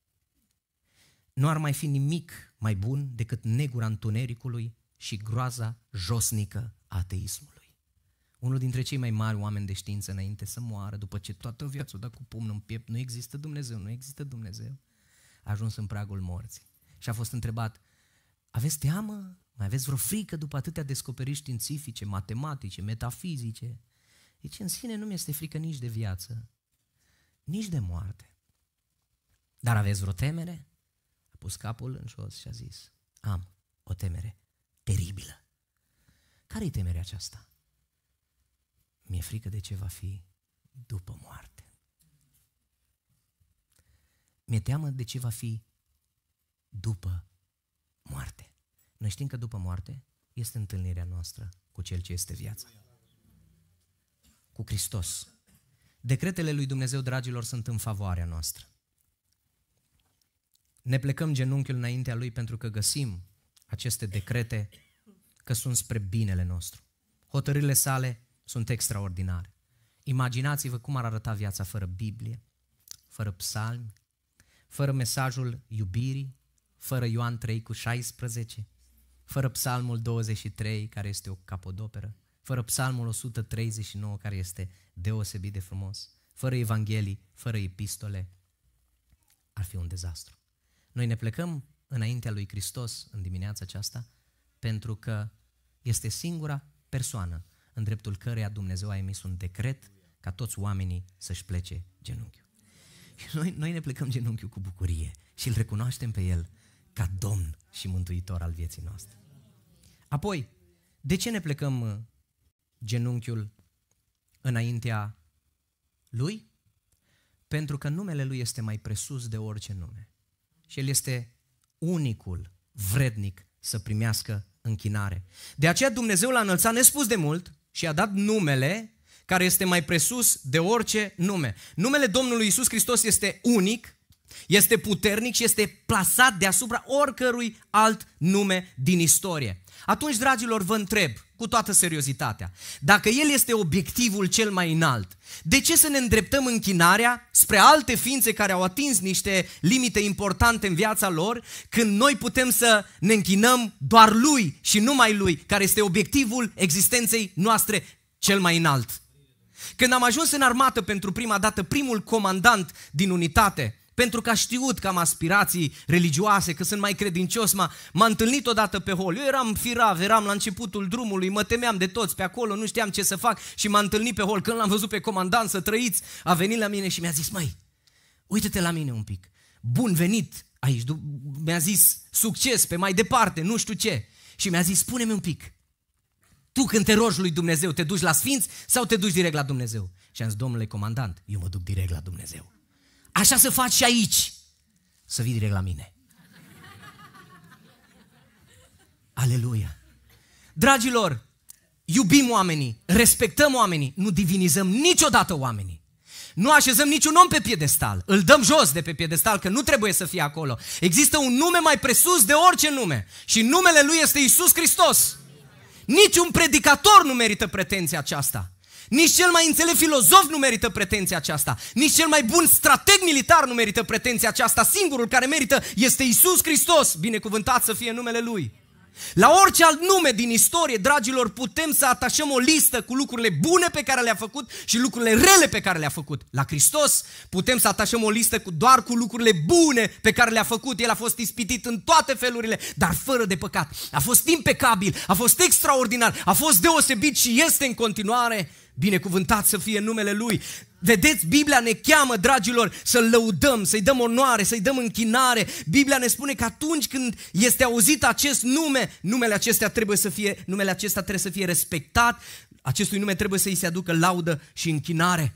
nu ar mai fi nimic mai bun decât negura întunericului și groaza josnică a ateismului. Unul dintre cei mai mari oameni de știință înainte să moară, după ce toată viața o dat cu pumnul în piept, nu există Dumnezeu, nu există Dumnezeu, a ajuns în pragul morții. Și a fost întrebat, aveți teamă mai aveți vreo frică după atâtea descoperiri științifice, matematice, metafizice? Deci în sine nu mi este frică nici de viață, nici de moarte. Dar aveți vreo temere? A pus capul în jos și a zis, am o temere teribilă. care e temerea aceasta? Mi-e frică de ce va fi după moarte. Mi-e teamă de ce va fi după moarte. Noi știm că după moarte este întâlnirea noastră cu Cel ce este viața. Cu Hristos. Decretele lui Dumnezeu, dragilor, sunt în favoarea noastră. Ne plecăm genunchiul înaintea Lui pentru că găsim aceste decrete că sunt spre binele nostru. Hotărârile sale sunt extraordinare. Imaginați-vă cum ar arăta viața fără Biblie, fără psalmi, fără mesajul iubirii, fără Ioan 3 cu 16, fără psalmul 23, care este o capodoperă, fără psalmul 139, care este deosebit de frumos, fără evanghelii, fără epistole, ar fi un dezastru. Noi ne plecăm înaintea lui Hristos în dimineața aceasta pentru că este singura persoană în dreptul căreia Dumnezeu a emis un decret ca toți oamenii să-și plece genunchiul. Noi, noi ne plecăm genunchiul cu bucurie și îl recunoaștem pe El ca Domn și Mântuitor al vieții noastre. Apoi, de ce ne plecăm uh, genunchiul înaintea lui? Pentru că numele lui este mai presus de orice nume. Și el este unicul vrednic să primească închinare. De aceea Dumnezeu l-a înălțat nespus de mult și a dat numele care este mai presus de orice nume. Numele Domnului Isus Hristos este unic, este puternic și este plasat deasupra oricărui alt nume din istorie. Atunci, dragilor, vă întreb cu toată seriozitatea, dacă El este obiectivul cel mai înalt, de ce să ne îndreptăm închinarea spre alte ființe care au atins niște limite importante în viața lor, când noi putem să ne închinăm doar Lui și numai Lui, care este obiectivul existenței noastre cel mai înalt? Când am ajuns în armată pentru prima dată, primul comandant din unitate pentru că a știut că am aspirații religioase, că sunt mai credincios, m-a, m-a întâlnit odată pe hol. Eu eram firav, eram la începutul drumului, mă temeam de toți pe acolo, nu știam ce să fac și m-a întâlnit pe hol. Când l-am văzut pe comandant să trăiți, a venit la mine și mi-a zis, măi, uite-te la mine un pic, bun venit aici, mi-a zis succes pe mai departe, nu știu ce. Și mi-a zis, spune-mi un pic, tu când te rogi lui Dumnezeu, te duci la sfinți sau te duci direct la Dumnezeu? Și am zis, domnule comandant, eu mă duc direct la Dumnezeu. Așa se face și aici. Să vii direct la mine. Aleluia! Dragilor, iubim oamenii, respectăm oamenii, nu divinizăm niciodată oamenii. Nu așezăm niciun om pe piedestal, îl dăm jos de pe piedestal, că nu trebuie să fie acolo. Există un nume mai presus de orice nume și numele lui este Isus Hristos. Niciun predicator nu merită pretenția aceasta. Nici cel mai înțelept filozof nu merită pretenția aceasta. Nici cel mai bun strateg militar nu merită pretenția aceasta. Singurul care merită este Isus Hristos, binecuvântat să fie numele Lui. La orice alt nume din istorie, dragilor, putem să atașăm o listă cu lucrurile bune pe care le-a făcut și lucrurile rele pe care le-a făcut. La Hristos putem să atașăm o listă cu doar cu lucrurile bune pe care le-a făcut. El a fost ispitit în toate felurile, dar fără de păcat. A fost impecabil, a fost extraordinar, a fost deosebit și este în continuare Binecuvântat să fie numele Lui. Vedeți, Biblia ne cheamă, dragilor, să-L lăudăm, să-i dăm onoare, să-i dăm închinare. Biblia ne spune că atunci când este auzit acest nume, numele acesta trebuie să fie, numele acesta trebuie să fie respectat, acestui nume trebuie să-i se aducă laudă și închinare.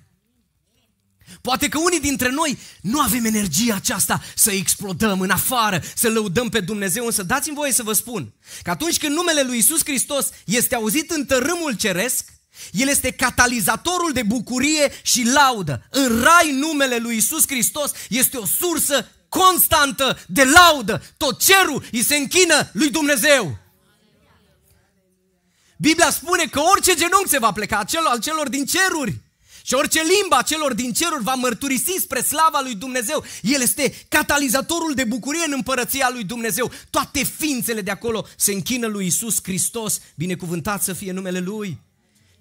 Poate că unii dintre noi nu avem energia aceasta să explodăm în afară, să lăudăm pe Dumnezeu, însă dați-mi voie să vă spun că atunci când numele lui Isus Hristos este auzit în tărâmul ceresc, el este catalizatorul de bucurie și laudă. În rai numele lui Isus Hristos este o sursă constantă de laudă. Tot cerul îi se închină lui Dumnezeu. Biblia spune că orice genunchi se va pleca al celor din ceruri și orice limba celor din ceruri va mărturisi spre slava lui Dumnezeu. El este catalizatorul de bucurie în împărăția lui Dumnezeu. Toate ființele de acolo se închină lui Isus Hristos, binecuvântat să fie numele Lui.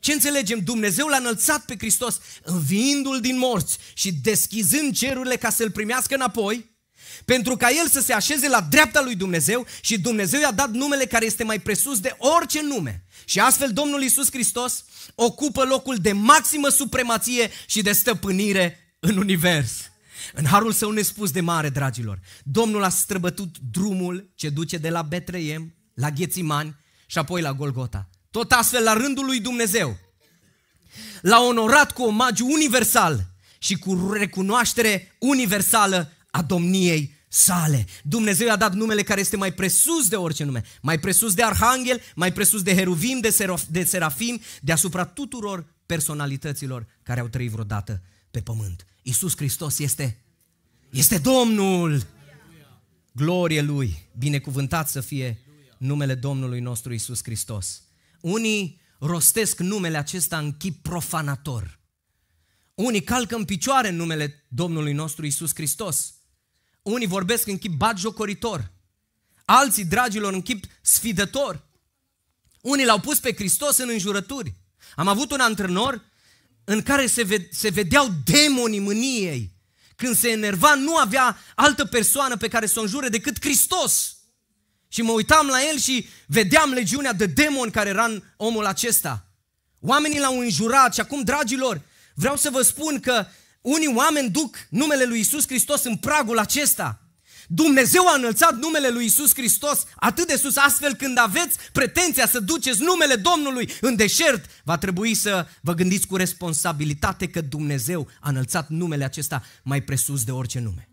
Ce înțelegem? Dumnezeu l-a înălțat pe Hristos, înviindu-l din morți și deschizând cerurile ca să-l primească înapoi, pentru ca el să se așeze la dreapta lui Dumnezeu și Dumnezeu i-a dat numele care este mai presus de orice nume. Și astfel Domnul Isus Hristos ocupă locul de maximă supremație și de stăpânire în univers. În harul său nespus de mare, dragilor, Domnul a străbătut drumul ce duce de la Betreiem la Ghețimani și apoi la Golgota. Tot astfel la rândul lui Dumnezeu. L-a onorat cu omagiu universal și cu recunoaștere universală a domniei sale. Dumnezeu i-a dat numele care este mai presus de orice nume, mai presus de arhanghel, mai presus de heruvim, de, serof, de serafim, deasupra tuturor personalităților care au trăit vreodată pe pământ. Iisus Hristos este, este Domnul! Glorie Lui! Binecuvântat să fie numele Domnului nostru Iisus Hristos! unii rostesc numele acesta în chip profanator. Unii calcă în picioare în numele Domnului nostru Isus Hristos. Unii vorbesc în chip batjocoritor. Alții, dragilor, în chip sfidător. Unii l-au pus pe Hristos în înjurături. Am avut un antrenor în care se, ve- se vedeau demonii mâniei. Când se enerva, nu avea altă persoană pe care să o înjure decât Hristos. Și mă uitam la el și vedeam legiunea de demon care era în omul acesta. Oamenii l-au înjurat și acum, dragilor, vreau să vă spun că unii oameni duc numele lui Isus Hristos în pragul acesta. Dumnezeu a înălțat numele lui Isus Hristos atât de sus, astfel când aveți pretenția să duceți numele Domnului în deșert, va trebui să vă gândiți cu responsabilitate că Dumnezeu a înălțat numele acesta mai presus de orice nume.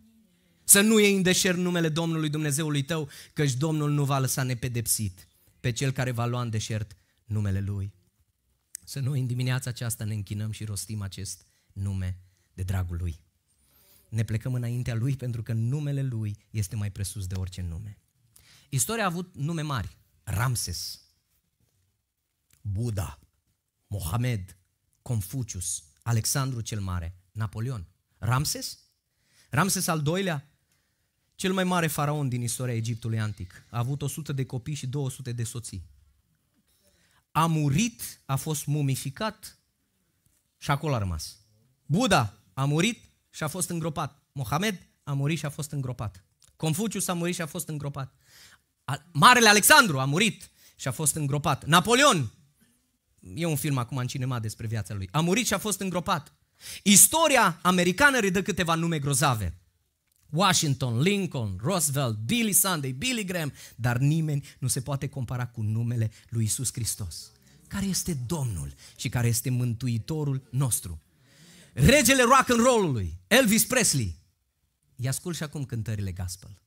Să nu iei în deșert numele Domnului Dumnezeului tău, căci Domnul nu va lăsa nepedepsit pe cel care va lua în deșert numele Lui. Să noi în dimineața aceasta ne închinăm și rostim acest nume de dragul Lui. Ne plecăm înaintea Lui pentru că numele Lui este mai presus de orice nume. Istoria a avut nume mari. Ramses, Buddha, Mohamed, Confucius, Alexandru cel Mare, Napoleon. Ramses? Ramses al doilea cel mai mare faraon din istoria Egiptului antic a avut 100 de copii și 200 de soții. A murit, a fost mumificat și acolo a rămas. Buddha a murit și a fost îngropat. Mohamed a murit și a fost îngropat. Confucius a murit și a fost îngropat. Marele Alexandru a murit și a fost îngropat. Napoleon, e un film acum în cinema despre viața lui, a murit și a fost îngropat. Istoria americană ridă câteva nume grozave. Washington, Lincoln, Roosevelt, Billy Sunday, Billy Graham, dar nimeni nu se poate compara cu numele lui Isus Hristos, care este Domnul și care este Mântuitorul nostru. Regele rock and roll-ului, Elvis Presley, i ascult și acum cântările gospel.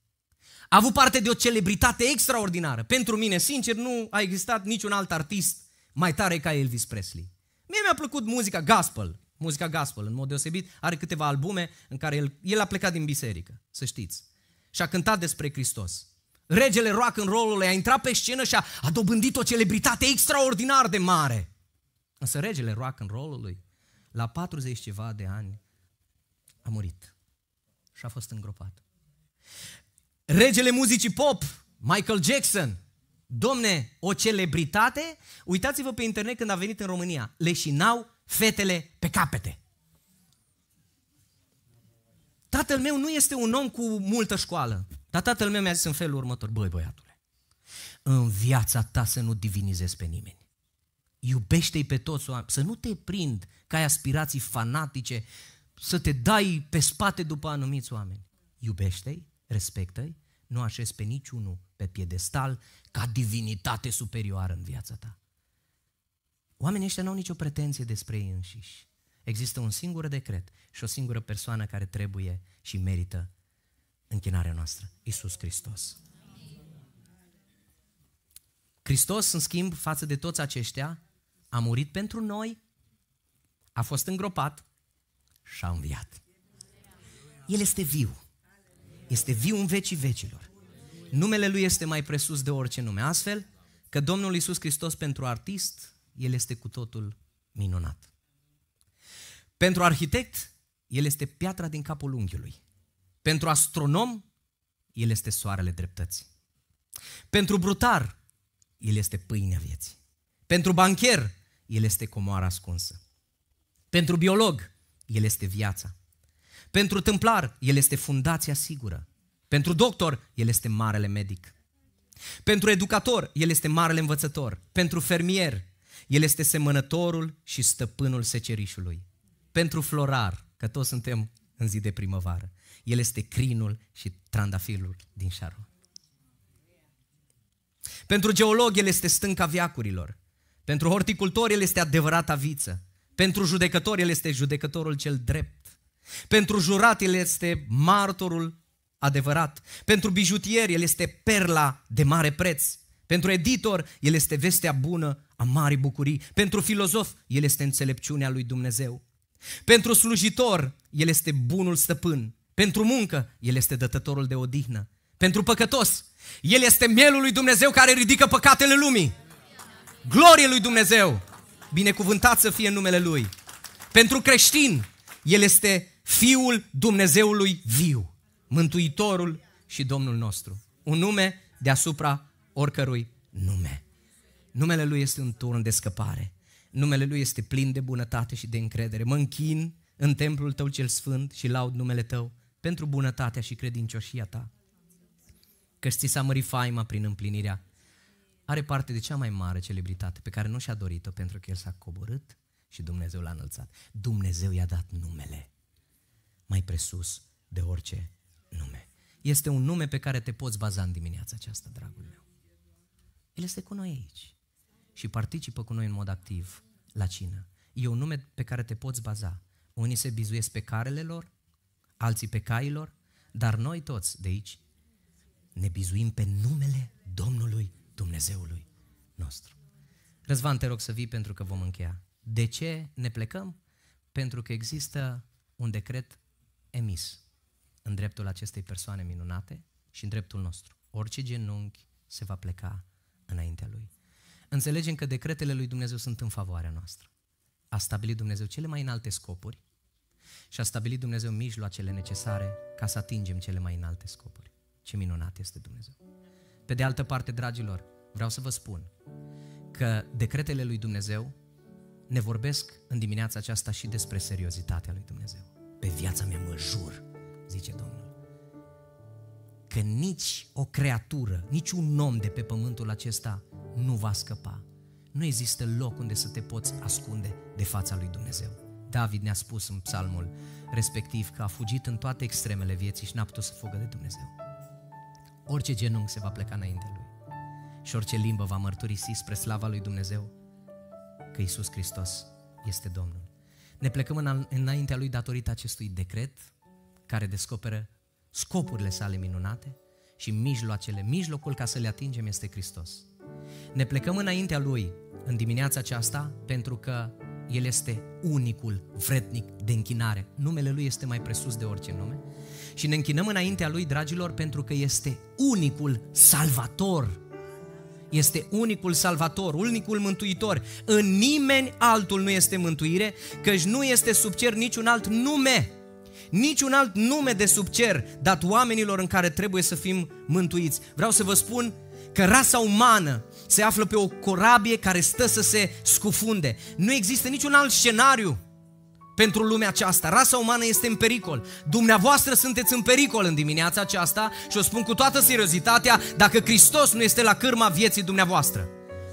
A avut parte de o celebritate extraordinară. Pentru mine, sincer, nu a existat niciun alt artist mai tare ca Elvis Presley. Mie mi-a plăcut muzica gospel, muzica gospel în mod deosebit, are câteva albume în care el, el a plecat din biserică, să știți. Și a cântat despre Hristos. Regele rock în rolul a intrat pe scenă și a, a dobândit o celebritate extraordinar de mare. Însă regele rock rolul lui, la 40 ceva de ani, a murit și a fost îngropat. Regele muzicii pop, Michael Jackson, domne, o celebritate, uitați-vă pe internet când a venit în România, leșinau fetele pe capete. Tatăl meu nu este un om cu multă școală, dar tatăl meu mi-a zis în felul următor, băi băiatule, în viața ta să nu divinizezi pe nimeni. Iubește-i pe toți oameni, să nu te prind ca ai aspirații fanatice, să te dai pe spate după anumiți oameni. Iubește-i, respectă-i, nu așezi pe niciunul pe piedestal ca divinitate superioară în viața ta. Oamenii ăștia nu au nicio pretenție despre ei înșiși. Există un singur decret și o singură persoană care trebuie și merită închinarea noastră, Isus Hristos. Hristos, în schimb, față de toți aceștia, a murit pentru noi, a fost îngropat și a înviat. El este viu. Este viu în vecii vecilor. Numele Lui este mai presus de orice nume. Astfel, că Domnul Isus Hristos pentru artist, el este cu totul minunat. Pentru arhitect, el este piatra din capul unghiului. Pentru astronom, el este soarele dreptății. Pentru brutar, el este pâinea vieții. Pentru bancher, el este comoara ascunsă. Pentru biolog, el este viața. Pentru tâmplar, el este fundația sigură. Pentru doctor, el este marele medic. Pentru educator, el este marele învățător. Pentru fermier, el este semănătorul și stăpânul secerișului. Pentru florar, că toți suntem în zi de primăvară. El este crinul și trandafirul din șarul. Pentru geolog, el este stânca viacurilor. Pentru horticultor, el este adevărata viță. Pentru judecător, el este judecătorul cel drept. Pentru jurat, el este martorul adevărat. Pentru bijutier, el este perla de mare preț. Pentru editor, el este vestea bună a mari bucurii. Pentru filozof, el este înțelepciunea lui Dumnezeu. Pentru slujitor, el este bunul stăpân. Pentru muncă, el este dătătorul de odihnă. Pentru păcătos, el este mielul lui Dumnezeu care ridică păcatele lumii. Glorie lui Dumnezeu! Binecuvântat să fie numele Lui! Pentru creștin, El este Fiul Dumnezeului viu, Mântuitorul și Domnul nostru. Un nume deasupra oricărui nume. Numele Lui este un turn de scăpare. Numele Lui este plin de bunătate și de încredere. Mă închin în templul Tău cel sfânt și laud numele Tău pentru bunătatea și credincioșia Ta. Că ți s-a mărit faima prin împlinirea. Are parte de cea mai mare celebritate pe care nu și-a dorit-o pentru că El s-a coborât și Dumnezeu l-a înălțat. Dumnezeu i-a dat numele mai presus de orice nume. Este un nume pe care te poți baza în dimineața aceasta, dragul meu. El este cu noi aici și participă cu noi în mod activ la cină. E un nume pe care te poți baza. Unii se bizuiesc pe carele lor, alții pe cailor, dar noi toți de aici ne bizuim pe numele Domnului Dumnezeului nostru. Răzvan, te rog să vii pentru că vom încheia. De ce ne plecăm? Pentru că există un decret emis în dreptul acestei persoane minunate și în dreptul nostru. Orice genunchi se va pleca înaintea lui înțelegem că decretele lui Dumnezeu sunt în favoarea noastră. A stabilit Dumnezeu cele mai înalte scopuri și a stabilit Dumnezeu mijloacele necesare ca să atingem cele mai înalte scopuri. Ce minunat este Dumnezeu! Pe de altă parte, dragilor, vreau să vă spun că decretele lui Dumnezeu ne vorbesc în dimineața aceasta și despre seriozitatea lui Dumnezeu. Pe viața mea mă jur, zice Domnul că nici o creatură, nici un om de pe pământul acesta nu va scăpa. Nu există loc unde să te poți ascunde de fața lui Dumnezeu. David ne-a spus în psalmul respectiv că a fugit în toate extremele vieții și n-a putut să fugă de Dumnezeu. Orice genunchi se va pleca înainte lui și orice limbă va mărturisi spre slava lui Dumnezeu că Isus Hristos este Domnul. Ne plecăm înaintea lui datorită acestui decret care descoperă scopurile sale minunate și mijloacele, mijlocul ca să le atingem este Hristos. Ne plecăm înaintea Lui în dimineața aceasta pentru că El este unicul vrednic de închinare. Numele Lui este mai presus de orice nume. Și ne închinăm înaintea Lui, dragilor, pentru că este unicul salvator. Este unicul salvator, unicul mântuitor. În nimeni altul nu este mântuire, căci nu este sub cer niciun alt nume niciun alt nume de sub cer dat oamenilor în care trebuie să fim mântuiți. Vreau să vă spun că rasa umană se află pe o corabie care stă să se scufunde. Nu există niciun alt scenariu pentru lumea aceasta. Rasa umană este în pericol. Dumneavoastră sunteți în pericol în dimineața aceasta și o spun cu toată seriozitatea, dacă Hristos nu este la cârma vieții dumneavoastră.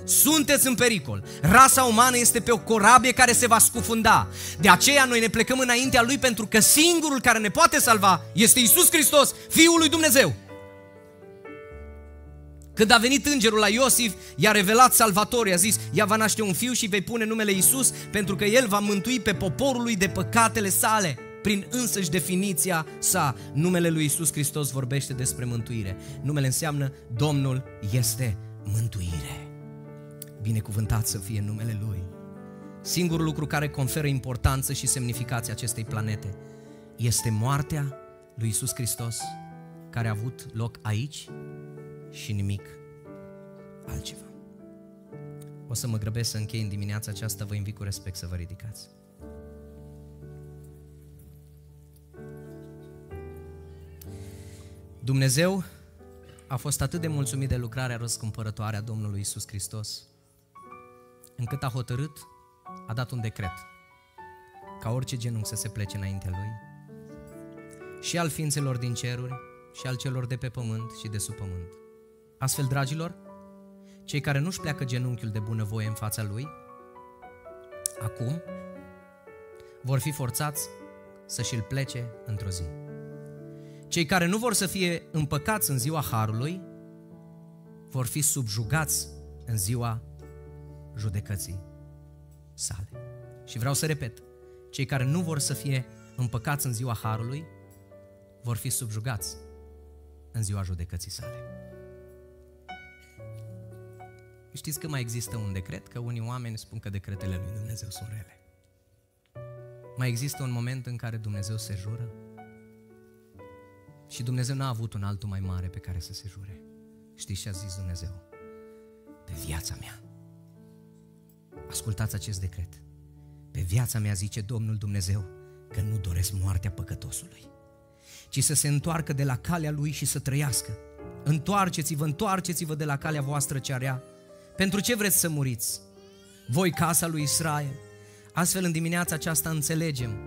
Sunteți în pericol. Rasa umană este pe o corabie care se va scufunda. De aceea noi ne plecăm înaintea lui pentru că singurul care ne poate salva este Isus Hristos, Fiul lui Dumnezeu. Când a venit îngerul la Iosif, i-a revelat Salvator, i-a zis, ea va naște un fiu și vei pune numele Isus, pentru că el va mântui pe poporul lui de păcatele sale. Prin însăși definiția sa, numele lui Isus Hristos vorbește despre mântuire. Numele înseamnă Domnul este mântuire binecuvântat să fie în numele Lui. Singurul lucru care conferă importanță și semnificație acestei planete este moartea lui Isus Hristos care a avut loc aici și nimic altceva. O să mă grăbesc să închei în dimineața aceasta, vă invit cu respect să vă ridicați. Dumnezeu a fost atât de mulțumit de lucrarea răscumpărătoare a Domnului Isus Hristos, încât a hotărât, a dat un decret, ca orice genunchi să se plece înaintea lui, și al ființelor din ceruri, și al celor de pe pământ și de sub pământ. Astfel, dragilor, cei care nu-și pleacă genunchiul de bunăvoie în fața lui, acum vor fi forțați să și-l plece într-o zi. Cei care nu vor să fie împăcați în ziua Harului vor fi subjugați în ziua judecății sale. Și vreau să repet, cei care nu vor să fie împăcați în ziua Harului, vor fi subjugați în ziua judecății sale. Știți că mai există un decret? Că unii oameni spun că decretele lui Dumnezeu sunt rele. Mai există un moment în care Dumnezeu se jură și Dumnezeu n-a avut un altul mai mare pe care să se jure. Știți ce a zis Dumnezeu? Pe viața mea Ascultați acest decret. Pe viața mea zice Domnul Dumnezeu că nu doresc moartea păcătosului, ci să se întoarcă de la calea lui și să trăiască. Întoarceți-vă, întoarceți-vă de la calea voastră ce area. Pentru ce vreți să muriți? Voi casa lui Israel. Astfel în dimineața aceasta înțelegem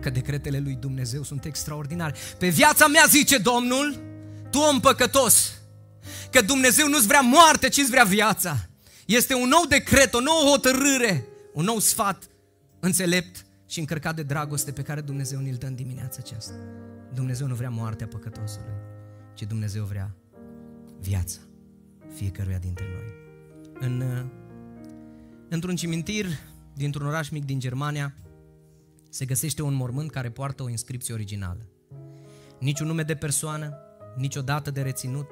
că decretele lui Dumnezeu sunt extraordinare. Pe viața mea zice Domnul, tu om păcătos, că Dumnezeu nu-ți vrea moarte, ci-ți vrea viața. Este un nou decret, o nouă hotărâre, un nou sfat înțelept și încărcat de dragoste pe care Dumnezeu ne-l dă în dimineața aceasta. Dumnezeu nu vrea moartea păcătosului, ci Dumnezeu vrea viața fiecăruia dintre noi. În, uh, într-un cimitir dintr-un oraș mic din Germania se găsește un mormânt care poartă o inscripție originală. Niciun nume de persoană, nicio dată de reținut,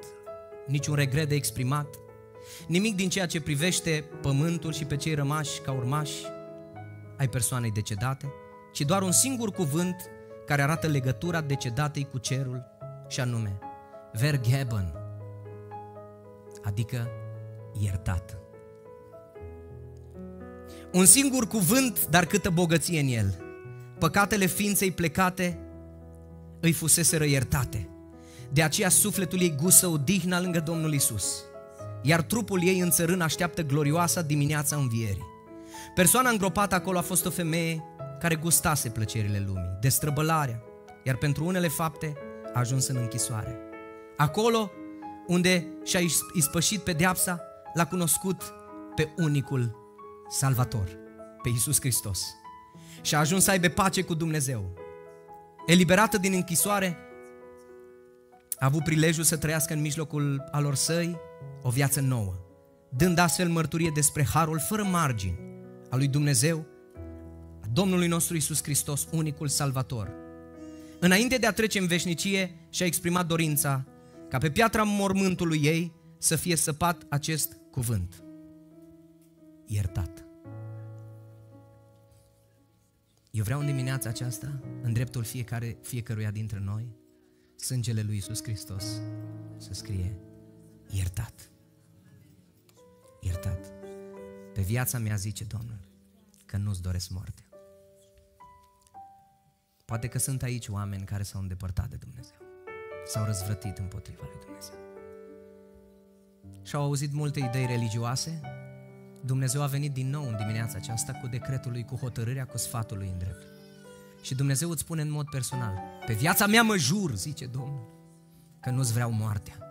niciun regret de exprimat, Nimic din ceea ce privește pământul și pe cei rămași ca urmași ai persoanei decedate, ci doar un singur cuvânt care arată legătura decedatei cu cerul și anume Vergeben, adică iertat. Un singur cuvânt, dar câtă bogăție în el. Păcatele ființei plecate îi fuseseră iertate. De aceea sufletul ei gusă odihna lângă Domnul Isus iar trupul ei în țărân așteaptă glorioasa dimineața învierii. Persoana îngropată acolo a fost o femeie care gustase plăcerile lumii, destrăbălarea, iar pentru unele fapte a ajuns în închisoare. Acolo unde și-a ispășit pedeapsa, l-a cunoscut pe unicul Salvator, pe Iisus Hristos. Și a ajuns să aibă pace cu Dumnezeu. Eliberată din închisoare, a avut prilejul să trăiască în mijlocul alor săi, o viață nouă, dând astfel mărturie despre harul fără margini a lui Dumnezeu, a Domnului nostru Isus Hristos, unicul Salvator. Înainte de a trece în veșnicie, și-a exprimat dorința ca pe piatra mormântului ei să fie săpat acest cuvânt. Iertat. Eu vreau în dimineața aceasta, în dreptul fiecare, fiecăruia dintre noi, sângele lui Isus Hristos să scrie iertat. Iertat. Pe viața mea zice Domnul că nu-ți doresc moarte. Poate că sunt aici oameni care s-au îndepărtat de Dumnezeu. S-au răzvrătit împotriva lui Dumnezeu. Și-au auzit multe idei religioase. Dumnezeu a venit din nou în dimineața aceasta cu decretul lui, cu hotărârea, cu sfatul lui în drept. Și Dumnezeu îți spune în mod personal, pe viața mea mă jur, zice Domnul, că nu-ți vreau moartea,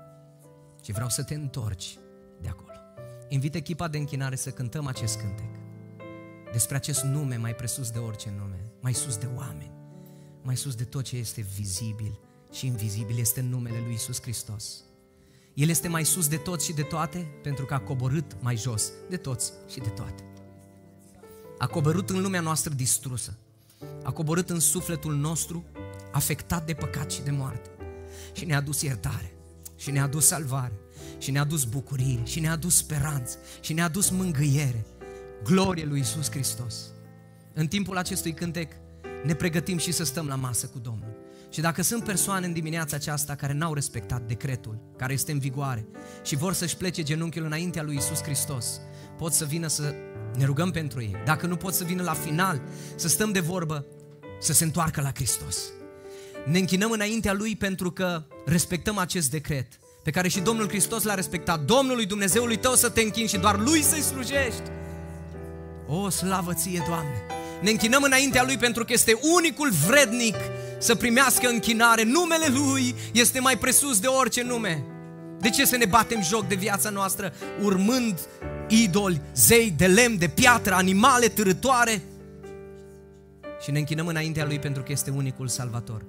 și vreau să te întorci de acolo. Invit echipa de închinare să cântăm acest cântec despre acest nume mai presus de orice nume, mai sus de oameni, mai sus de tot ce este vizibil și invizibil, este numele lui Isus Hristos. El este mai sus de toți și de toate pentru că a coborât mai jos de toți și de toate. A coborât în lumea noastră distrusă, a coborât în sufletul nostru afectat de păcat și de moarte și ne-a dus iertare și ne-a dus salvare și ne-a dus bucurie și ne-a dus speranță și ne-a dus mângâiere. Glorie lui Isus Hristos! În timpul acestui cântec ne pregătim și să stăm la masă cu Domnul. Și dacă sunt persoane în dimineața aceasta care n-au respectat decretul care este în vigoare și vor să-și plece genunchiul înaintea lui Isus Hristos, pot să vină să ne rugăm pentru ei. Dacă nu pot să vină la final, să stăm de vorbă, să se întoarcă la Hristos. Ne închinăm înaintea Lui pentru că respectăm acest decret pe care și Domnul Hristos l-a respectat. Domnului Dumnezeului tău să te închini și doar Lui să-i slujești. O, slavă ție, Doamne! Ne închinăm înaintea Lui pentru că este unicul vrednic să primească închinare. Numele Lui este mai presus de orice nume. De ce să ne batem joc de viața noastră urmând idoli, zei de lemn, de piatră, animale târătoare? Și ne închinăm înaintea Lui pentru că este unicul salvator.